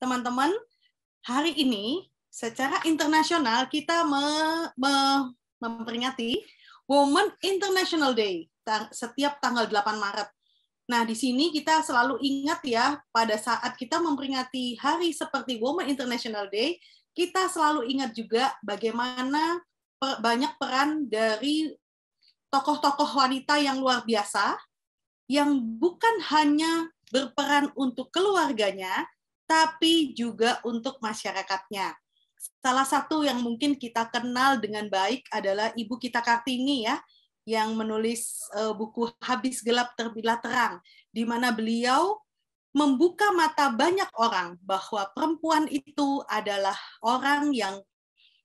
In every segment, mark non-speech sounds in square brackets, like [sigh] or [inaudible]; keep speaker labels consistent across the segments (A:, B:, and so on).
A: teman-teman, hari ini secara internasional kita me, me, memperingati Women International Day setiap tanggal 8 Maret. Nah, di sini kita selalu ingat ya, pada saat kita memperingati hari seperti Women International Day, kita selalu ingat juga bagaimana per, banyak peran dari tokoh-tokoh wanita yang luar biasa, yang bukan hanya berperan untuk keluarganya, tapi juga untuk masyarakatnya. Salah satu yang mungkin kita kenal dengan baik adalah Ibu Kita Kartini ya, yang menulis uh, buku Habis Gelap Terbitlah Terang, di mana beliau membuka mata banyak orang bahwa perempuan itu adalah orang yang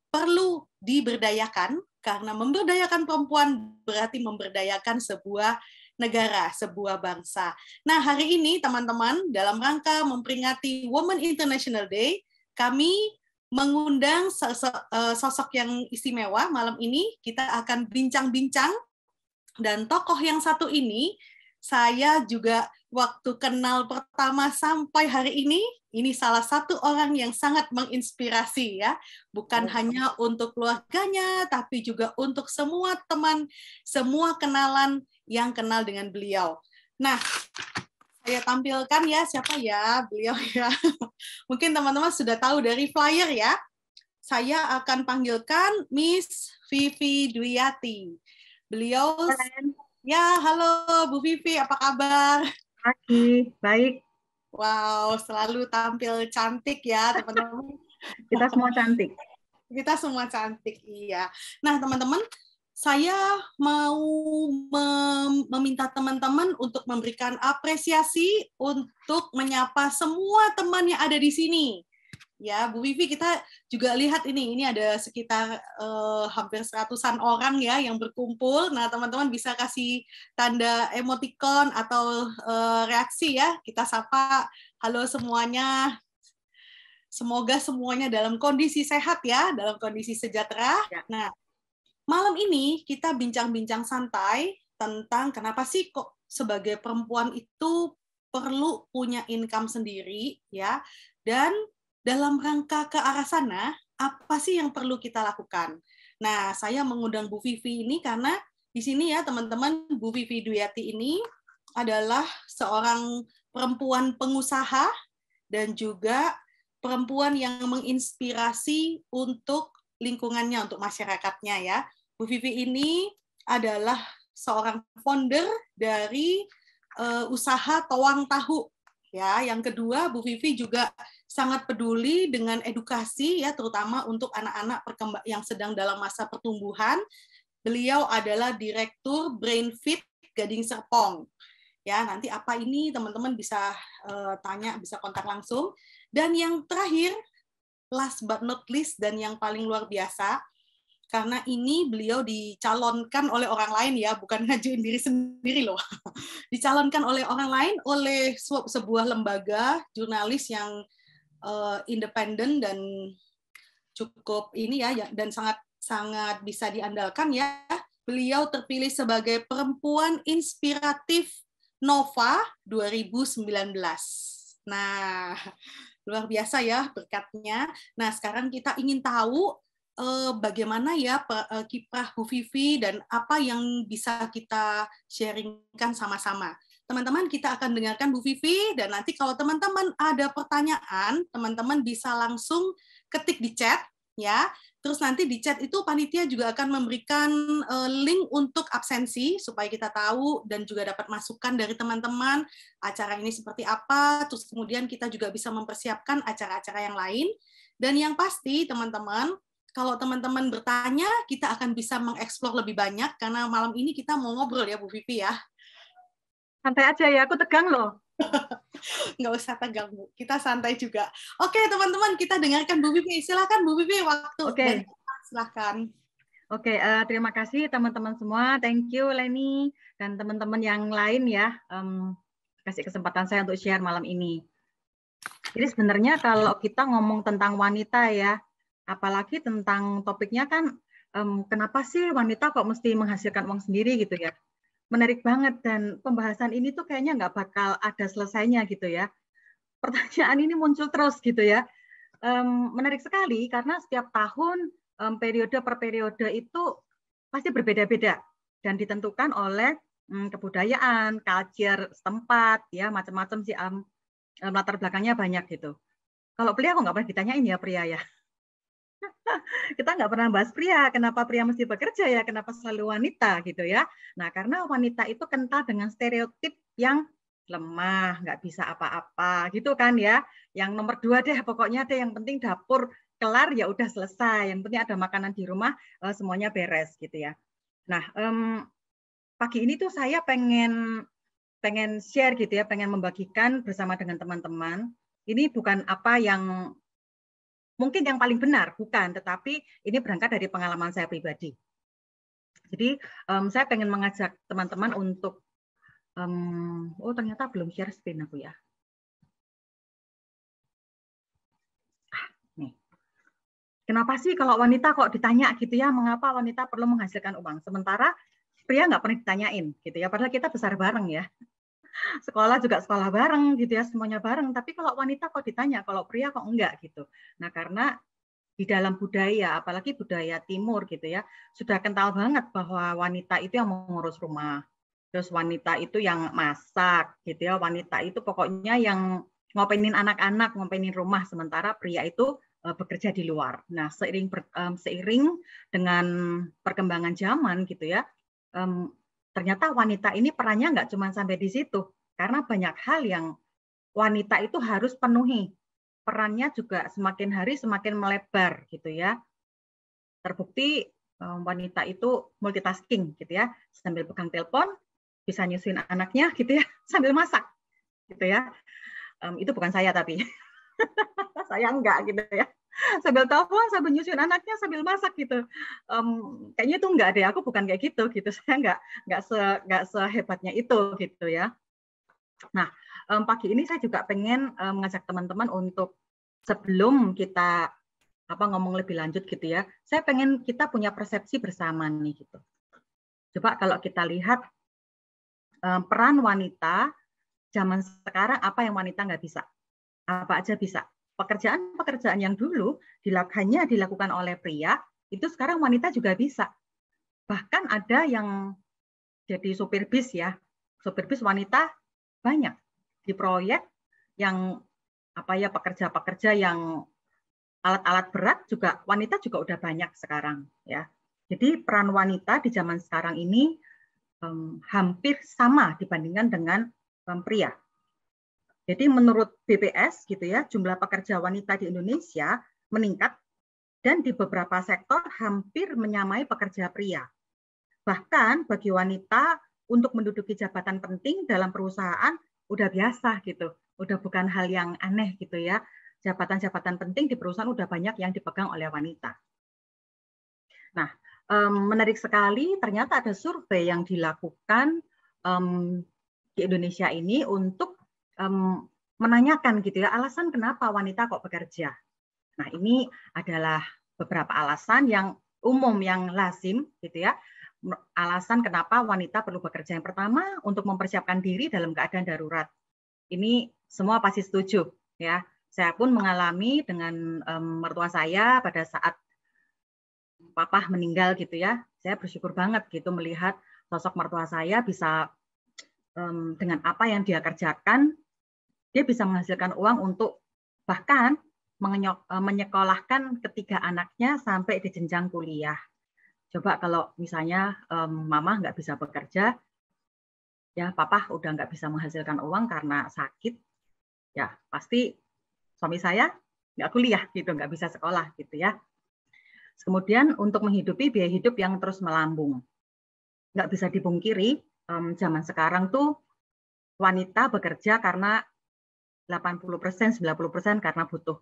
A: perlu diberdayakan karena memberdayakan perempuan berarti memberdayakan sebuah negara, sebuah bangsa. Nah, hari ini teman-teman dalam rangka memperingati Women International Day, kami mengundang eh, sosok, yang istimewa malam ini kita akan bincang-bincang dan tokoh yang satu ini saya juga waktu kenal pertama sampai hari ini, ini salah satu orang yang sangat menginspirasi ya. Bukan oh. hanya untuk keluarganya, tapi juga untuk semua teman, semua kenalan yang kenal dengan beliau. Nah, saya tampilkan ya siapa ya beliau [laughs] ya. Mungkin teman-teman sudah tahu dari flyer ya. Saya akan panggilkan Miss Vivi Dwiati. Beliau Ya, halo Bu Vivi, apa kabar? Pagi, baik. Wow, selalu tampil cantik ya, teman-teman. [laughs] Kita semua cantik. Kita semua cantik, iya. Nah, teman-teman, saya mau mem meminta teman-teman untuk memberikan apresiasi untuk menyapa semua teman yang ada di sini ya Bu Vivi kita juga lihat ini ini ada sekitar uh, hampir seratusan orang ya yang berkumpul nah teman-teman bisa kasih tanda emoticon atau uh, reaksi ya kita sapa halo semuanya semoga semuanya dalam kondisi sehat ya dalam kondisi sejahtera ya. nah malam ini kita bincang-bincang santai tentang kenapa sih kok sebagai perempuan itu perlu punya income sendiri ya dan dalam rangka ke arah sana, apa sih yang perlu kita lakukan? Nah, saya mengundang Bu Vivi ini karena di sini ya teman-teman, Bu Vivi Duyati ini adalah seorang perempuan pengusaha dan juga perempuan yang menginspirasi untuk lingkungannya, untuk masyarakatnya ya. Bu Vivi ini adalah seorang founder dari uh, usaha Toang Tahu ya. Yang kedua, Bu Vivi juga sangat peduli dengan edukasi ya terutama untuk anak-anak yang sedang dalam masa pertumbuhan. Beliau adalah direktur Brainfit Gading Serpong. Ya, nanti apa ini teman-teman bisa uh, tanya, bisa kontak langsung. Dan yang terakhir, last but not least dan yang paling luar biasa, karena ini beliau dicalonkan oleh orang lain ya, bukan ngajuin diri sendiri loh. [laughs] dicalonkan oleh orang lain oleh sebuah lembaga jurnalis yang uh, independen dan cukup ini ya, ya dan sangat sangat bisa diandalkan ya. Beliau terpilih sebagai perempuan inspiratif Nova 2019. Nah, luar biasa ya berkatnya. Nah, sekarang kita ingin tahu uh, bagaimana ya uh, kiprah Bu Vivi dan apa yang bisa kita sharingkan sama-sama. Teman-teman, kita akan dengarkan Bu Vivi dan nanti kalau teman-teman ada pertanyaan, teman-teman bisa langsung ketik di chat ya. Terus nanti di chat itu panitia juga akan memberikan eh, link untuk absensi supaya kita tahu dan juga dapat masukan dari teman-teman acara ini seperti apa. Terus kemudian kita juga bisa mempersiapkan acara-acara yang lain. Dan yang pasti teman-teman kalau teman-teman bertanya, kita akan bisa mengeksplor lebih banyak karena malam ini kita mau ngobrol ya Bu Vivi ya. Santai aja ya, aku tegang loh. [laughs] Nggak usah tegang Bu, kita santai juga. Oke teman-teman, kita dengarkan Bu Vivi. silahkan. Bu Vivi waktu. Oke. Okay. Silakan.
B: Oke, okay, uh, eh, terima kasih teman-teman semua. Thank you Leni dan teman-teman yang lain ya. Um, kasih kesempatan saya untuk share malam ini. Jadi sebenarnya kalau kita ngomong tentang wanita ya, apalagi tentang topiknya kan um, kenapa sih wanita kok mesti menghasilkan uang sendiri gitu ya menarik banget dan pembahasan ini tuh kayaknya nggak bakal ada selesainya gitu ya pertanyaan ini muncul terus gitu ya um, menarik sekali karena setiap tahun um, periode per periode itu pasti berbeda-beda dan ditentukan oleh um, kebudayaan culture setempat ya macam-macam sih um, um, latar belakangnya banyak gitu kalau pria aku nggak pernah ditanyain ya pria ya [laughs] kita nggak pernah bahas pria, kenapa pria mesti bekerja ya, kenapa selalu wanita gitu ya. Nah karena wanita itu kental dengan stereotip yang lemah, nggak bisa apa-apa gitu kan ya. Yang nomor dua deh pokoknya deh yang penting dapur kelar ya udah selesai, yang penting ada makanan di rumah eh, semuanya beres gitu ya. Nah um, pagi ini tuh saya pengen pengen share gitu ya, pengen membagikan bersama dengan teman-teman. Ini bukan apa yang mungkin yang paling benar bukan, tetapi ini berangkat dari pengalaman saya pribadi. Jadi um, saya pengen mengajak teman-teman untuk um, oh ternyata belum share screen aku ya. Ah, Kenapa sih kalau wanita kok ditanya gitu ya, mengapa wanita perlu menghasilkan uang? Sementara pria nggak pernah ditanyain gitu ya, padahal kita besar bareng ya sekolah juga sekolah bareng gitu ya semuanya bareng tapi kalau wanita kok ditanya kalau pria kok enggak gitu nah karena di dalam budaya apalagi budaya timur gitu ya sudah kental banget bahwa wanita itu yang mengurus rumah terus wanita itu yang masak gitu ya wanita itu pokoknya yang ngopenin anak-anak ngopenin rumah sementara pria itu e, bekerja di luar. Nah, seiring seiring dengan perkembangan zaman gitu ya, ternyata wanita ini perannya nggak cuma sampai di situ, karena banyak hal yang wanita itu harus penuhi. Perannya juga semakin hari semakin melebar gitu ya. Terbukti eh, wanita itu multitasking gitu ya, sambil pegang telepon, bisa nyusuin anaknya gitu ya, [laughs] sambil masak gitu ya. itu bukan saya tapi [laughs] saya enggak gitu ya sambil telepon sambil nyusun anaknya sambil masak gitu um, kayaknya itu nggak deh aku bukan kayak gitu gitu [laughs] saya nggak nggak se nggak sehebatnya itu gitu ya nah um, pagi ini saya juga pengen um, mengajak teman-teman untuk sebelum kita apa ngomong lebih lanjut gitu ya saya pengen kita punya persepsi bersama nih gitu coba kalau kita lihat um, peran wanita zaman sekarang apa yang wanita nggak bisa apa aja bisa pekerjaan-pekerjaan yang dulu dilak hanya dilakukan oleh pria, itu sekarang wanita juga bisa. Bahkan ada yang jadi supir bis ya, supir bis wanita banyak di proyek yang apa ya pekerja-pekerja yang alat-alat berat juga wanita juga udah banyak sekarang ya. Jadi peran wanita di zaman sekarang ini um, hampir sama dibandingkan dengan pria jadi menurut BPS gitu ya, jumlah pekerja wanita di Indonesia meningkat dan di beberapa sektor hampir menyamai pekerja pria. Bahkan bagi wanita untuk menduduki jabatan penting dalam perusahaan udah biasa gitu, udah bukan hal yang aneh gitu ya. Jabatan-jabatan penting di perusahaan udah banyak yang dipegang oleh wanita. Nah, menarik sekali ternyata ada survei yang dilakukan di Indonesia ini untuk um, menanyakan gitu ya alasan kenapa wanita kok bekerja. Nah ini adalah beberapa alasan yang umum yang lazim gitu ya alasan kenapa wanita perlu bekerja yang pertama untuk mempersiapkan diri dalam keadaan darurat. Ini semua pasti setuju ya. Saya pun mengalami dengan um, mertua saya pada saat papa meninggal gitu ya. Saya bersyukur banget gitu melihat sosok mertua saya bisa um, dengan apa yang dia kerjakan dia bisa menghasilkan uang untuk bahkan e, menyekolahkan ketiga anaknya sampai di jenjang kuliah. Coba kalau misalnya um, mama nggak bisa bekerja, ya papa udah nggak bisa menghasilkan uang karena sakit, ya pasti suami saya nggak kuliah gitu, nggak bisa sekolah gitu ya. Kemudian untuk menghidupi biaya hidup yang terus melambung, nggak bisa dibungkiri um, zaman sekarang tuh wanita bekerja karena 80%, 90% karena butuh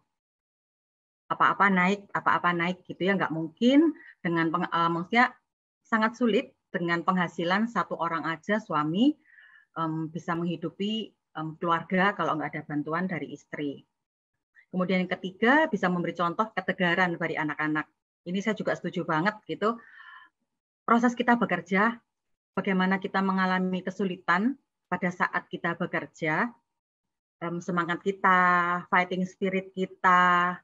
B: apa-apa naik, apa-apa naik gitu ya nggak mungkin dengan peng, uh, maksudnya sangat sulit dengan penghasilan satu orang aja suami um, bisa menghidupi um, keluarga kalau nggak ada bantuan dari istri. Kemudian yang ketiga bisa memberi contoh ketegaran bagi anak-anak. Ini saya juga setuju banget gitu. Proses kita bekerja, bagaimana kita mengalami kesulitan pada saat kita bekerja, um, semangat kita, fighting spirit kita,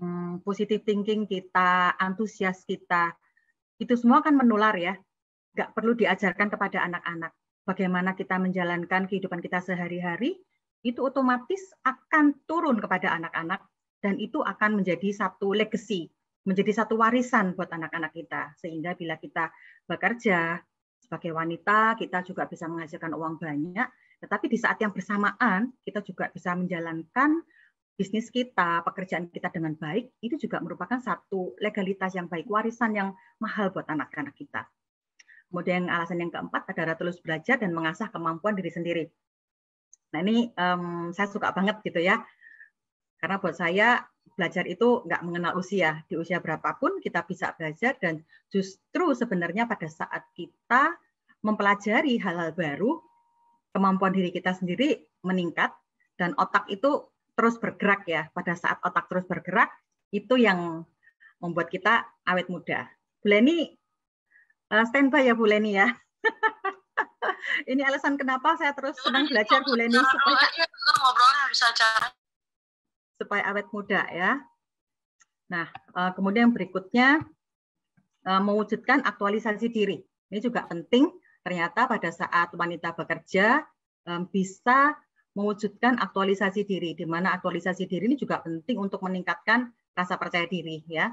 B: um, positive thinking kita, antusias kita, itu semua akan menular ya. Gak perlu diajarkan kepada anak-anak. Bagaimana kita menjalankan kehidupan kita sehari-hari, itu otomatis akan turun kepada anak-anak dan itu akan menjadi satu legacy, menjadi satu warisan buat anak-anak kita. Sehingga bila kita bekerja sebagai wanita, kita juga bisa menghasilkan uang banyak tetapi di saat yang bersamaan kita juga bisa menjalankan bisnis kita, pekerjaan kita dengan baik, itu juga merupakan satu legalitas yang baik, warisan yang mahal buat anak-anak kita. Kemudian alasan yang keempat adalah terus belajar dan mengasah kemampuan diri sendiri. Nah ini um, saya suka banget gitu ya, karena buat saya belajar itu nggak mengenal usia. Di usia berapapun kita bisa belajar dan justru sebenarnya pada saat kita mempelajari hal-hal baru, kemampuan diri kita sendiri meningkat dan otak itu terus bergerak ya. Pada saat otak terus bergerak itu yang membuat kita awet muda. Bu Leni, eh, standby ya Bu Leni ya. [laughs] Ini alasan kenapa saya terus senang belajar Bu Leni supaya
A: iya, iya, iya. ngobrolnya bisa
B: supaya awet muda ya. Nah, eh, kemudian berikutnya eh, mewujudkan aktualisasi diri. Ini juga penting ternyata pada saat wanita bekerja bisa mewujudkan aktualisasi diri, di mana aktualisasi diri ini juga penting untuk meningkatkan rasa percaya diri. ya.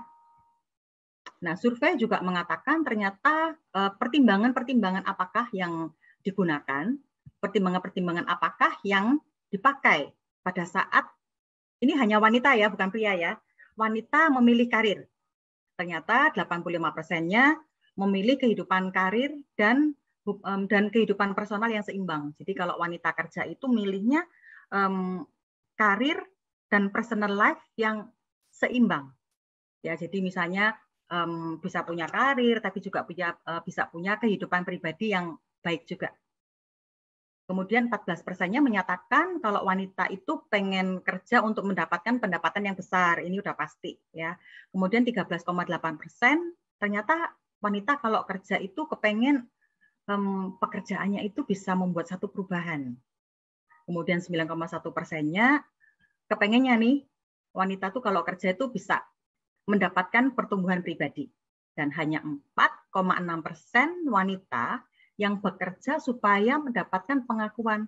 B: Nah, survei juga mengatakan ternyata e, pertimbangan-pertimbangan apakah yang digunakan, pertimbangan-pertimbangan apakah yang dipakai pada saat ini hanya wanita ya, bukan pria ya. Wanita memilih karir. Ternyata 85 persennya memilih kehidupan karir dan um, dan kehidupan personal yang seimbang. Jadi kalau wanita kerja itu milihnya um, karir dan personal life yang seimbang. Ya, jadi misalnya um, bisa punya karir tapi juga punya uh, bisa punya kehidupan pribadi yang baik juga. Kemudian 14 persennya menyatakan kalau wanita itu pengen kerja untuk mendapatkan pendapatan yang besar, ini udah pasti ya. Kemudian 13,8 persen ternyata wanita kalau kerja itu kepengen um, pekerjaannya itu bisa membuat satu perubahan. Kemudian 9,1 persennya kepengennya nih wanita tuh kalau kerja itu bisa mendapatkan pertumbuhan pribadi dan hanya 4,6 persen wanita yang bekerja supaya mendapatkan pengakuan.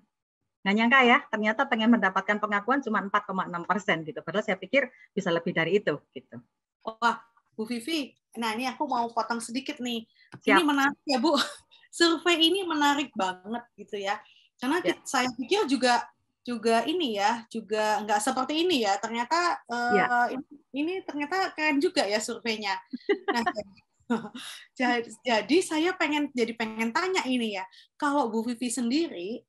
B: Nggak nyangka ya, ternyata pengen mendapatkan pengakuan cuma 4,6 persen gitu. Padahal saya pikir bisa lebih dari itu gitu.
A: Wah, Bu Vivi, nah ini aku mau potong sedikit nih. Siap. Ini menarik ya Bu survei ini menarik banget gitu ya. Karena ya. saya pikir juga juga ini ya, juga nggak seperti ini ya. Ternyata uh, ini, ini ternyata keren juga ya surveinya. Nah, [laughs] jadi, jadi saya pengen jadi pengen tanya ini ya, kalau Bu Vivi sendiri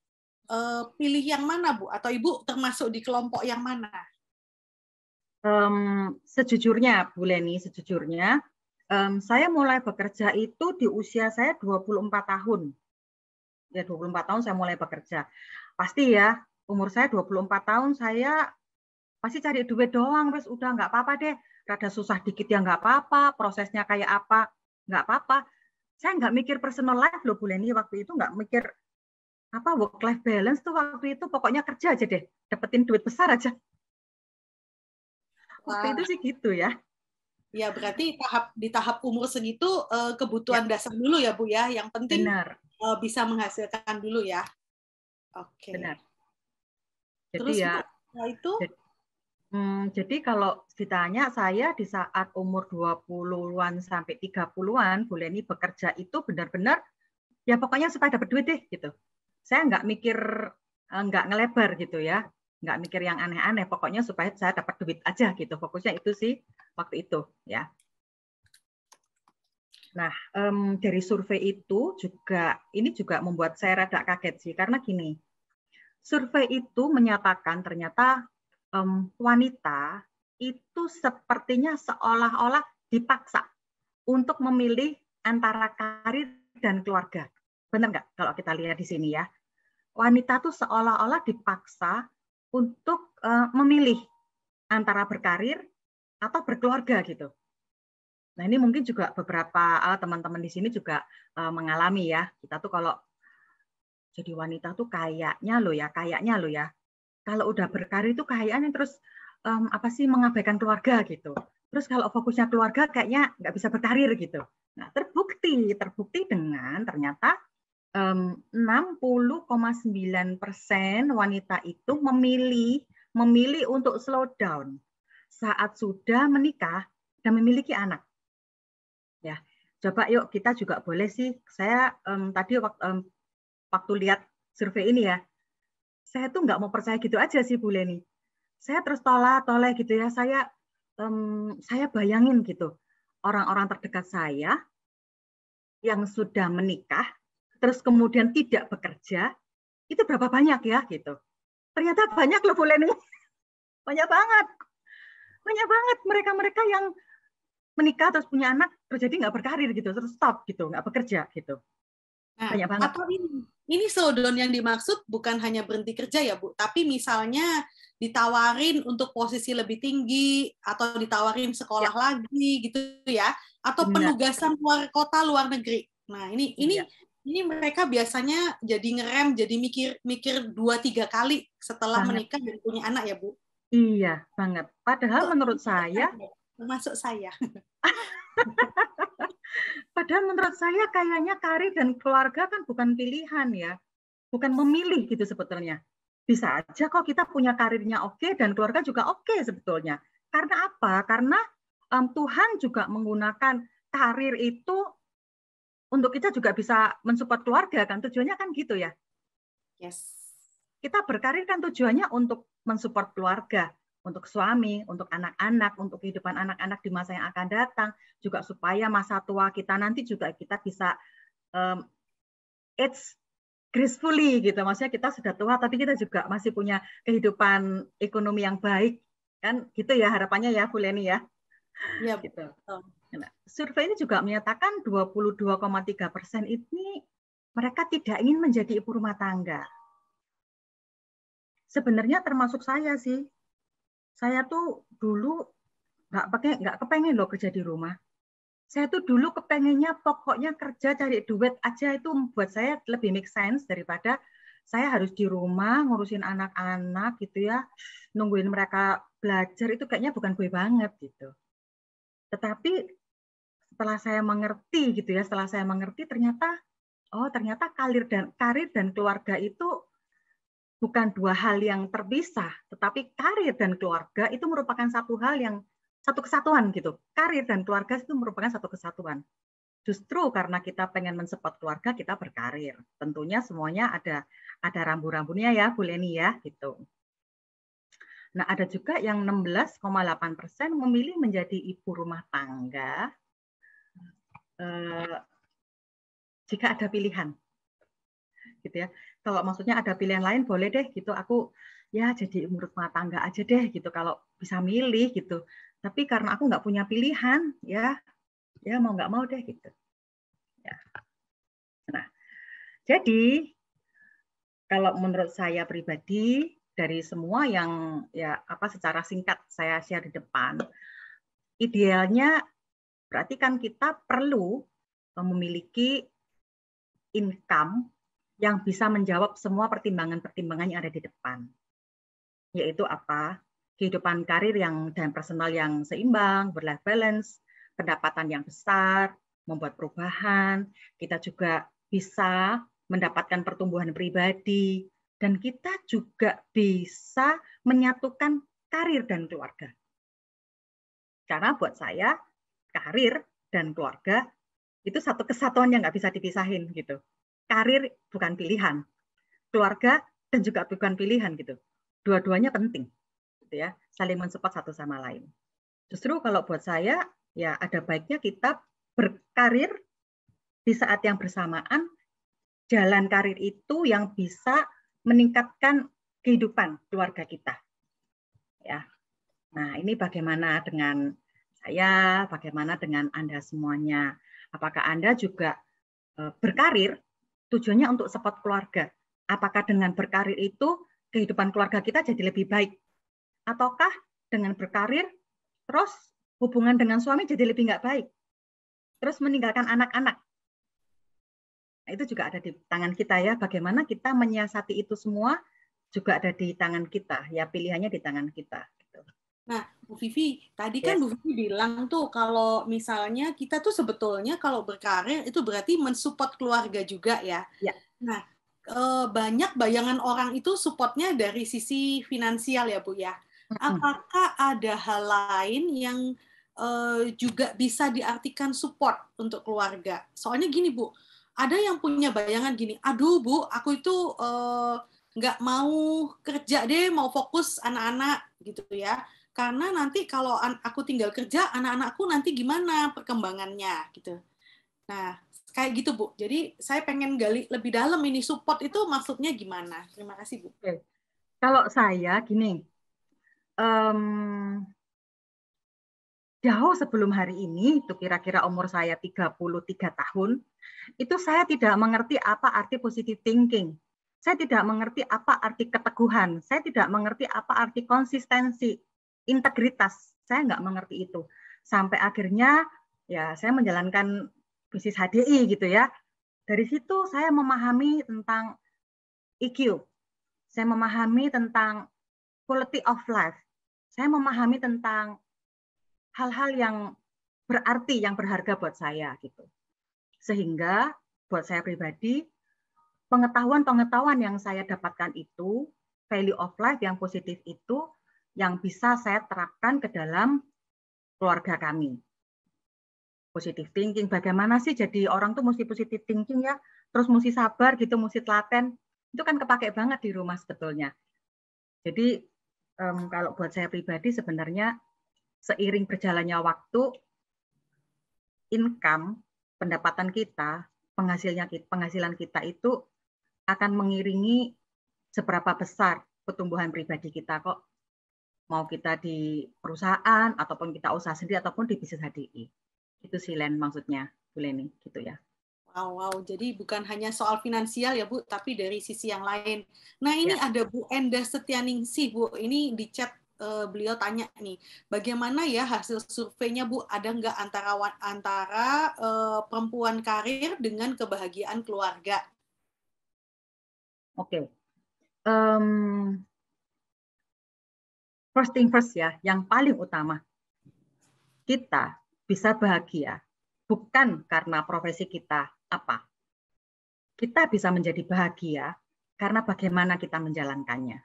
A: uh, pilih yang mana Bu atau Ibu termasuk di kelompok yang mana?
B: Um, sejujurnya Bu Leni, sejujurnya um, saya mulai bekerja itu di usia saya 24 tahun. Ya 24 tahun saya mulai bekerja. Pasti ya, umur saya 24 tahun saya pasti cari duit doang, terus udah nggak apa-apa deh. Rada susah dikit ya nggak apa-apa, prosesnya kayak apa nggak apa-apa. Saya nggak mikir personal life loh Bu Leni waktu itu nggak mikir apa work life balance tuh waktu itu pokoknya kerja aja deh, dapetin duit besar aja.
A: Waktu wow. itu sih gitu ya. Ya berarti hmm. tahap di tahap umur segitu uh, kebutuhan ya. dasar dulu ya Bu ya. Yang penting Benar. Eh, bisa menghasilkan dulu ya. Oke. Okay. Benar. Jadi Terus ya Bu, itu jadi, hmm, jadi
B: kalau ditanya saya di saat umur 20-an sampai 30-an Bu Leni bekerja itu benar-benar ya pokoknya supaya dapat duit deh gitu. Saya nggak mikir eh, nggak ngelebar gitu ya nggak mikir yang aneh-aneh pokoknya supaya saya dapat duit aja gitu fokusnya itu sih waktu itu ya. Nah, um, dari survei itu juga ini juga membuat saya rada kaget sih karena gini. Survei itu menyatakan ternyata um, wanita itu sepertinya seolah-olah dipaksa untuk memilih antara karir dan keluarga. Benar nggak kalau kita lihat di sini ya? Wanita tuh seolah-olah dipaksa untuk uh, memilih antara berkarir atau berkeluarga gitu. Nah ini mungkin juga beberapa ah, teman-teman di sini juga eh, mengalami ya. Kita tuh kalau jadi wanita tuh kayaknya loh ya, kayaknya loh ya. Kalau udah berkarir itu kayaknya terus um, apa sih mengabaikan keluarga gitu. Terus kalau fokusnya keluarga kayaknya nggak bisa berkarir gitu. Nah terbukti, terbukti dengan ternyata um, 60,9 persen wanita itu memilih memilih untuk slow down saat sudah menikah dan memiliki anak. Ya, coba yuk kita juga boleh sih. Saya um, tadi waktu, um, waktu lihat survei ini ya, saya tuh nggak mau percaya gitu aja sih Bu Leni. Saya terus tolak toleh gitu ya. Saya um, saya bayangin gitu orang-orang terdekat saya yang sudah menikah terus kemudian tidak bekerja itu berapa banyak ya gitu. Ternyata banyak loh Bu Leni. [laughs] Banyak banget banyak banget mereka-mereka yang menikah terus punya anak terus jadi nggak berkarir gitu terus stop gitu nggak bekerja gitu
A: nah, banyak banget atau ini ini slowdown yang dimaksud bukan hanya berhenti kerja ya bu tapi misalnya ditawarin untuk posisi lebih tinggi atau ditawarin sekolah ya. lagi gitu ya atau Benar. penugasan luar kota luar negeri nah ini ini ya. ini mereka biasanya jadi ngerem jadi mikir mikir dua tiga kali setelah Sangat. menikah dan punya anak ya bu
B: Iya banget. Padahal oh, menurut saya, ya?
A: masuk saya. [laughs] Padahal
B: menurut saya kayaknya karir dan keluarga kan bukan pilihan ya, bukan memilih gitu sebetulnya. Bisa aja kok kita punya karirnya oke dan keluarga juga oke sebetulnya. Karena apa? Karena um, Tuhan juga menggunakan karir itu untuk kita juga bisa mensupport keluarga kan tujuannya kan gitu ya. Yes. Kita berkarir kan tujuannya untuk mensupport keluarga untuk suami, untuk anak-anak, untuk kehidupan anak-anak di masa yang akan datang, juga supaya masa tua kita nanti juga kita bisa um, it's gracefully gitu, maksudnya kita sudah tua tapi kita juga masih punya kehidupan ekonomi yang baik kan gitu ya harapannya ya Bu Leni ya. Iya [laughs] gitu. Nah, survei ini juga menyatakan 22,3 persen ini mereka tidak ingin menjadi ibu rumah tangga. Sebenarnya termasuk saya sih. Saya tuh dulu nggak pakai nggak kepengen loh kerja di rumah. Saya tuh dulu kepengennya pokoknya kerja cari duit aja itu membuat saya lebih make sense daripada saya harus di rumah ngurusin anak-anak gitu ya, nungguin mereka belajar itu kayaknya bukan gue banget gitu. Tetapi setelah saya mengerti gitu ya, setelah saya mengerti ternyata oh ternyata karir dan karir dan keluarga itu bukan dua hal yang terpisah, tetapi karir dan keluarga itu merupakan satu hal yang satu kesatuan gitu. Karir dan keluarga itu merupakan satu kesatuan. Justru karena kita pengen mensupport keluarga, kita berkarir. Tentunya semuanya ada ada rambu-rambunya ya, Bu Leni ya, gitu. Nah, ada juga yang 16,8 persen memilih menjadi ibu rumah tangga eh, jika ada pilihan, gitu ya kalau maksudnya ada pilihan lain boleh deh gitu aku ya jadi umur rumah tangga aja deh gitu kalau bisa milih gitu tapi karena aku nggak punya pilihan ya ya mau nggak mau deh gitu ya nah jadi kalau menurut saya pribadi dari semua yang ya apa secara singkat saya share di depan idealnya berarti kan kita perlu memiliki income yang bisa menjawab semua pertimbangan-pertimbangan yang ada di depan. Yaitu apa? Kehidupan karir yang dan personal yang seimbang, berlife balance, pendapatan yang besar, membuat perubahan, kita juga bisa mendapatkan pertumbuhan pribadi dan kita juga bisa menyatukan karir dan keluarga. Karena buat saya karir dan keluarga itu satu kesatuan yang nggak bisa dipisahin gitu karir bukan pilihan, keluarga dan juga bukan pilihan gitu. Dua-duanya penting, gitu ya, saling mensupport satu sama lain. Justru kalau buat saya ya ada baiknya kita berkarir di saat yang bersamaan jalan karir itu yang bisa meningkatkan kehidupan keluarga kita. Ya. Nah, ini bagaimana dengan saya, bagaimana dengan Anda semuanya? Apakah Anda juga e, berkarir tujuannya untuk support keluarga. Apakah dengan berkarir itu kehidupan keluarga kita jadi lebih baik? Ataukah dengan berkarir terus hubungan dengan suami jadi lebih nggak baik? Terus meninggalkan anak-anak. Nah, itu juga ada di tangan kita ya, bagaimana kita menyiasati itu semua juga ada di tangan kita, ya pilihannya di tangan kita.
A: Nah, Bu Vivi, tadi kan yes. Ya. Bu Vivi bilang tuh kalau misalnya kita tuh sebetulnya kalau berkarir itu berarti mensupport keluarga juga ya. Ya. Nah, eh, banyak bayangan orang itu supportnya dari sisi finansial ya Bu ya. Apakah ada hal lain yang eh, juga bisa diartikan support untuk keluarga? Soalnya gini Bu, ada yang punya bayangan gini, aduh Bu, aku itu e, nggak mau kerja deh, mau fokus anak-anak gitu ya karena nanti kalau aku tinggal kerja anak-anakku nanti gimana perkembangannya gitu nah kayak gitu bu jadi saya pengen gali lebih dalam ini support itu maksudnya gimana terima kasih bu okay. kalau saya gini um,
B: jauh sebelum hari ini itu kira-kira umur saya 33 tahun itu saya tidak mengerti apa arti positive thinking saya tidak mengerti apa arti keteguhan, saya tidak mengerti apa arti konsistensi, integritas. Saya nggak mengerti itu. Sampai akhirnya ya saya menjalankan bisnis HDI gitu ya. Dari situ saya memahami tentang EQ. Saya memahami tentang quality of life. Saya memahami tentang hal-hal yang berarti, yang berharga buat saya gitu. Sehingga buat saya pribadi, pengetahuan-pengetahuan yang saya dapatkan itu, value of life yang positif itu yang bisa saya terapkan ke dalam keluarga kami. positif thinking, bagaimana sih jadi orang tuh mesti positif thinking ya, terus mesti sabar gitu, mesti telaten. Itu kan kepake banget di rumah sebetulnya. Jadi um, kalau buat saya pribadi sebenarnya seiring berjalannya waktu, income, pendapatan kita, penghasilnya penghasilan kita itu akan mengiringi seberapa besar pertumbuhan pribadi kita kok mau kita di perusahaan ataupun kita usaha sendiri ataupun di bisnis HDI. Itu sih Len maksudnya Bu Leni gitu ya.
A: Wow, wow, jadi bukan hanya soal finansial ya Bu, tapi dari sisi yang lain. Nah ini ya. ada Bu Enda sih Bu, ini di chat uh, beliau tanya nih, bagaimana ya hasil surveinya Bu, ada nggak antara antara uh, perempuan karir dengan kebahagiaan keluarga? Oke, okay.
B: um, first thing first ya, yang paling utama. Kita bisa bahagia bukan karena profesi kita apa. Kita bisa menjadi bahagia karena bagaimana kita menjalankannya.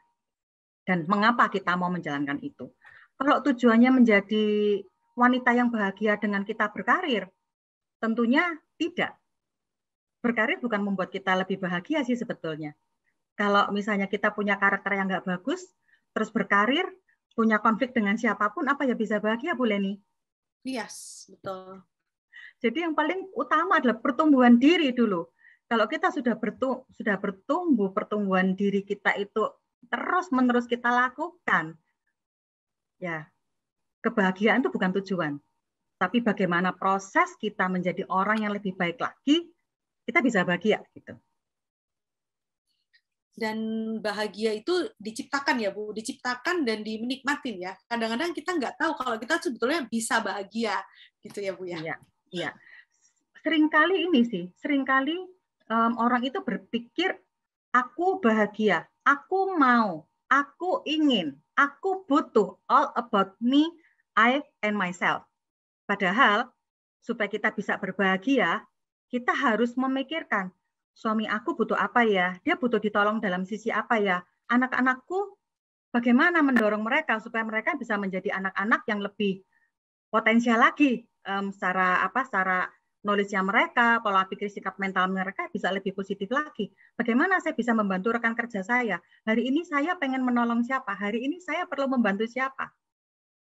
B: Dan mengapa kita mau menjalankan itu. Kalau tujuannya menjadi wanita yang bahagia dengan kita berkarir, tentunya tidak. Berkarir bukan membuat kita lebih bahagia sih sebetulnya. Kalau misalnya kita punya karakter yang nggak bagus, terus berkarir, punya konflik dengan siapapun, apa ya bisa bahagia, Bu Leni?
A: Yes, betul.
B: Jadi yang paling utama adalah pertumbuhan diri dulu. Kalau kita sudah bertumbuh, sudah bertumbuh pertumbuhan diri kita itu terus menerus kita lakukan, ya kebahagiaan itu bukan tujuan, tapi bagaimana proses kita menjadi orang yang lebih baik lagi, kita bisa bahagia gitu
A: dan bahagia itu diciptakan ya Bu, diciptakan dan dimenikmatin ya. Kadang-kadang kita nggak tahu kalau kita sebetulnya bisa bahagia gitu ya Bu ya. Iya. Iya. Seringkali ini
B: sih, seringkali um, orang itu berpikir aku bahagia, aku mau, aku ingin, aku butuh all about me, I and myself. Padahal supaya kita bisa berbahagia, kita harus memikirkan suami aku butuh apa ya, dia butuh ditolong dalam sisi apa ya, anak-anakku bagaimana mendorong mereka supaya mereka bisa menjadi anak-anak yang lebih potensial lagi um, secara apa secara knowledge-nya mereka, pola pikir sikap mental mereka bisa lebih positif lagi. Bagaimana saya bisa membantu rekan kerja saya? Hari ini saya pengen menolong siapa? Hari ini saya perlu membantu siapa?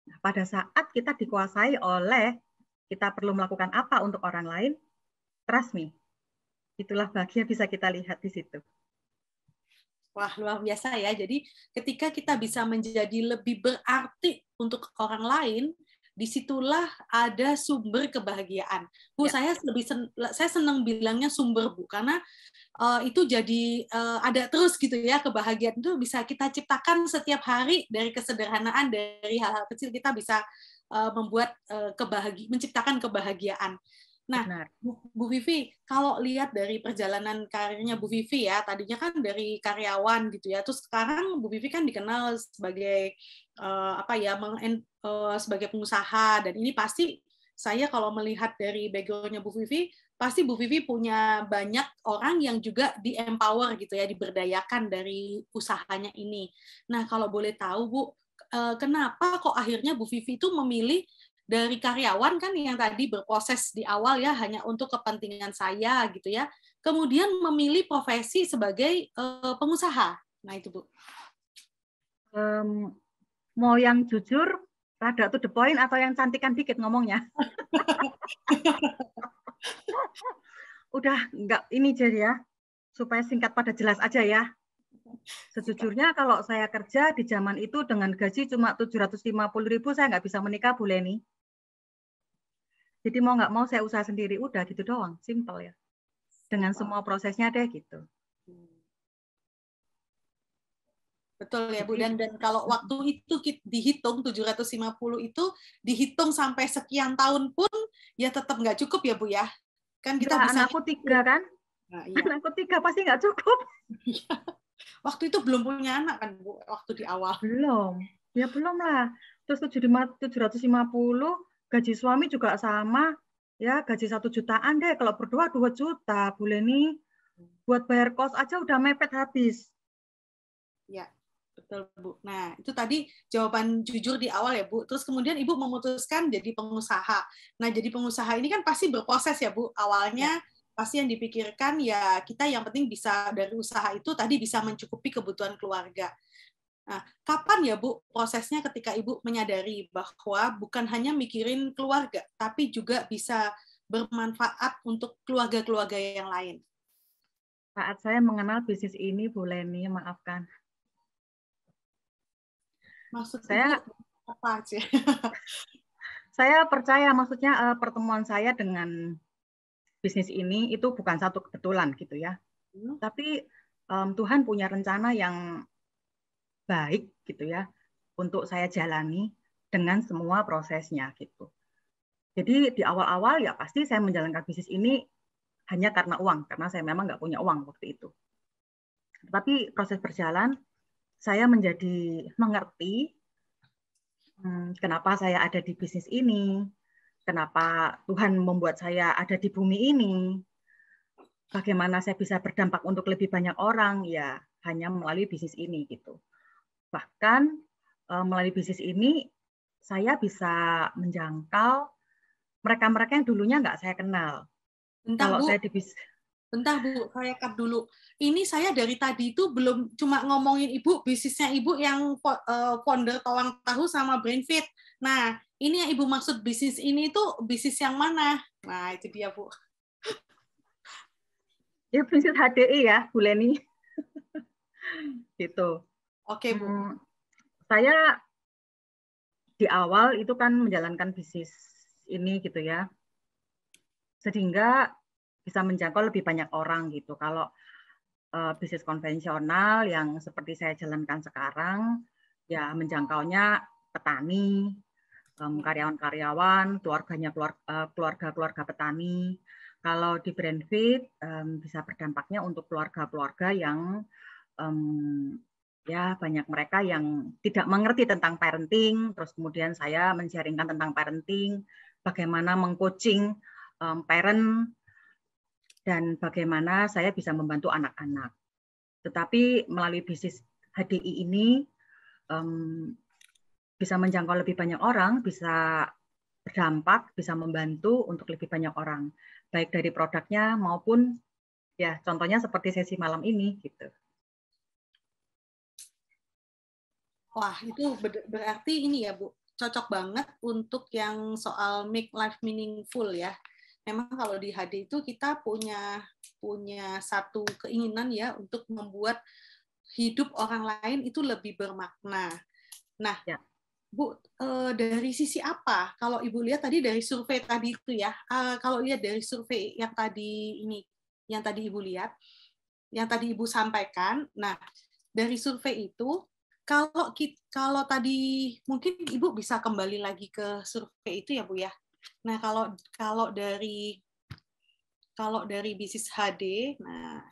B: Nah, pada saat kita dikuasai oleh kita perlu melakukan apa untuk orang lain, trust me, itulah bahagia bisa kita lihat di situ.
A: Wah, luar biasa ya. Jadi ketika kita bisa menjadi lebih berarti untuk orang lain, disitulah ada sumber kebahagiaan. Bu, ya. saya lebih sen saya senang bilangnya sumber bu, karena uh, itu jadi uh, ada terus gitu ya kebahagiaan itu bisa kita ciptakan setiap hari dari kesederhanaan dari hal-hal kecil kita bisa uh, membuat uh, kebahagi menciptakan kebahagiaan. Nah, Benar. Bu, Vivi, kalau lihat dari perjalanan karirnya Bu Vivi ya, tadinya kan dari karyawan gitu ya, terus sekarang Bu Vivi kan dikenal sebagai uh, apa ya, meng, uh, sebagai pengusaha dan ini pasti saya kalau melihat dari backgroundnya Bu Vivi, pasti Bu Vivi punya banyak orang yang juga di empower gitu ya, diberdayakan dari usahanya ini. Nah, kalau boleh tahu Bu, eh, kenapa kok akhirnya Bu Vivi itu memilih dari karyawan kan yang tadi berproses di awal ya hanya untuk kepentingan saya gitu ya. Kemudian memilih profesi sebagai uh, pengusaha. Nah itu bu.
B: Um, mau yang jujur, rada tuh the point atau yang cantikan dikit ngomongnya. [laughs] Udah nggak ini jadi ya supaya singkat pada jelas aja ya. Sejujurnya kalau saya kerja di zaman itu dengan gaji cuma puluh ribu saya nggak bisa menikah Bu Leni. Jadi mau nggak mau saya usaha sendiri, udah gitu doang, simple ya. Dengan semua prosesnya deh gitu.
A: Betul ya Bu dan dan kalau hmm. waktu itu dihitung 750 itu dihitung sampai sekian tahun pun ya tetap nggak cukup ya Bu ya. Kan kita nah, bisa anakku tiga kan? Nah, iya. Anakku tiga pasti nggak cukup. [laughs] Iya. waktu itu belum
B: punya anak kan Bu waktu di awal. Belum. Ya belum lah. Terus 750 gaji suami juga sama ya gaji satu jutaan deh kalau berdua dua juta boleh nih buat bayar kos aja udah mepet habis
A: ya betul Bu nah itu tadi jawaban jujur di awal ya Bu terus kemudian Ibu memutuskan jadi pengusaha nah jadi pengusaha ini kan pasti berproses ya Bu awalnya ya pasti yang dipikirkan ya kita yang penting bisa dari usaha itu tadi bisa mencukupi kebutuhan keluarga. Nah, kapan ya Bu prosesnya ketika Ibu menyadari bahwa bukan hanya mikirin keluarga, tapi juga bisa bermanfaat untuk keluarga-keluarga yang lain?
B: Saat saya mengenal bisnis ini, Bu Leni, maafkan.
A: Maksud saya apa aja? [laughs]
B: saya percaya, maksudnya eh, pertemuan saya dengan bisnis ini itu bukan satu kebetulan gitu ya. Hmm. Tapi um, Tuhan punya rencana yang baik gitu ya untuk saya jalani dengan semua prosesnya gitu. Jadi di awal-awal ya pasti saya menjalankan bisnis ini hanya karena uang, karena saya memang nggak punya uang waktu itu. Tapi proses berjalan, saya menjadi mengerti hmm, kenapa saya ada di bisnis ini, kenapa Tuhan membuat saya ada di bumi ini, bagaimana saya bisa berdampak untuk lebih banyak orang, ya hanya melalui bisnis ini gitu. Bahkan eh, melalui bisnis ini saya bisa
A: menjangkau mereka-mereka yang dulunya nggak saya kenal. Bentar, Kalau Bu. saya di bisnis Bentar Bu, saya cut dulu. Ini saya dari tadi itu belum cuma ngomongin Ibu, bisnisnya Ibu yang eh, founder Tolang Tahu sama Brainfit. Nah, ini yang Ibu maksud bisnis ini itu bisnis yang mana? Nah, itu dia Bu.
B: Ya, bisnis HDI ya, Bu Leni. [laughs] gitu. Oke, okay, Bu. Hmm, saya di awal itu kan menjalankan bisnis ini gitu ya. Sehingga bisa menjangkau lebih banyak orang gitu. Kalau uh, bisnis konvensional yang seperti saya jalankan sekarang ya menjangkaunya petani, um, karyawan-karyawan, keluarganya eh, keluarga-keluarga petani. Kalau di fit, um, bisa berdampaknya untuk keluarga-keluarga yang um, ya banyak mereka yang tidak mengerti tentang parenting terus kemudian saya menjaringkan tentang parenting bagaimana mengcoaching um, parent dan bagaimana saya bisa membantu anak-anak tetapi melalui bisnis HDI ini um, bisa menjangkau lebih banyak orang bisa berdampak bisa membantu untuk lebih banyak orang baik dari produknya maupun ya contohnya seperti sesi malam ini gitu
A: Wah, itu ber berarti ini ya, Bu. Cocok banget untuk yang soal make life meaningful ya. Memang kalau di HD itu kita punya punya satu keinginan ya untuk membuat hidup orang lain itu lebih bermakna. Nah, ya. Bu, e, dari sisi apa? Kalau Ibu lihat tadi dari survei tadi itu ya, e, kalau lihat dari survei yang tadi ini, yang tadi Ibu lihat, yang tadi Ibu sampaikan, nah dari survei itu kalau kita, kalau tadi mungkin Ibu bisa kembali lagi ke survei itu ya Bu ya. Nah, kalau kalau dari kalau dari bisnis HD, nah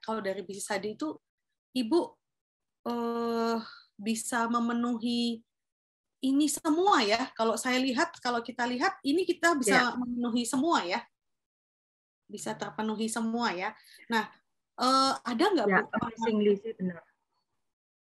A: Kalau dari bisnis HD itu Ibu eh, bisa memenuhi ini semua ya. Kalau saya lihat, kalau kita lihat, ini kita bisa ya. memenuhi semua ya, bisa terpenuhi semua ya. Nah, eh, ada nggak ya, bu? Everything benar.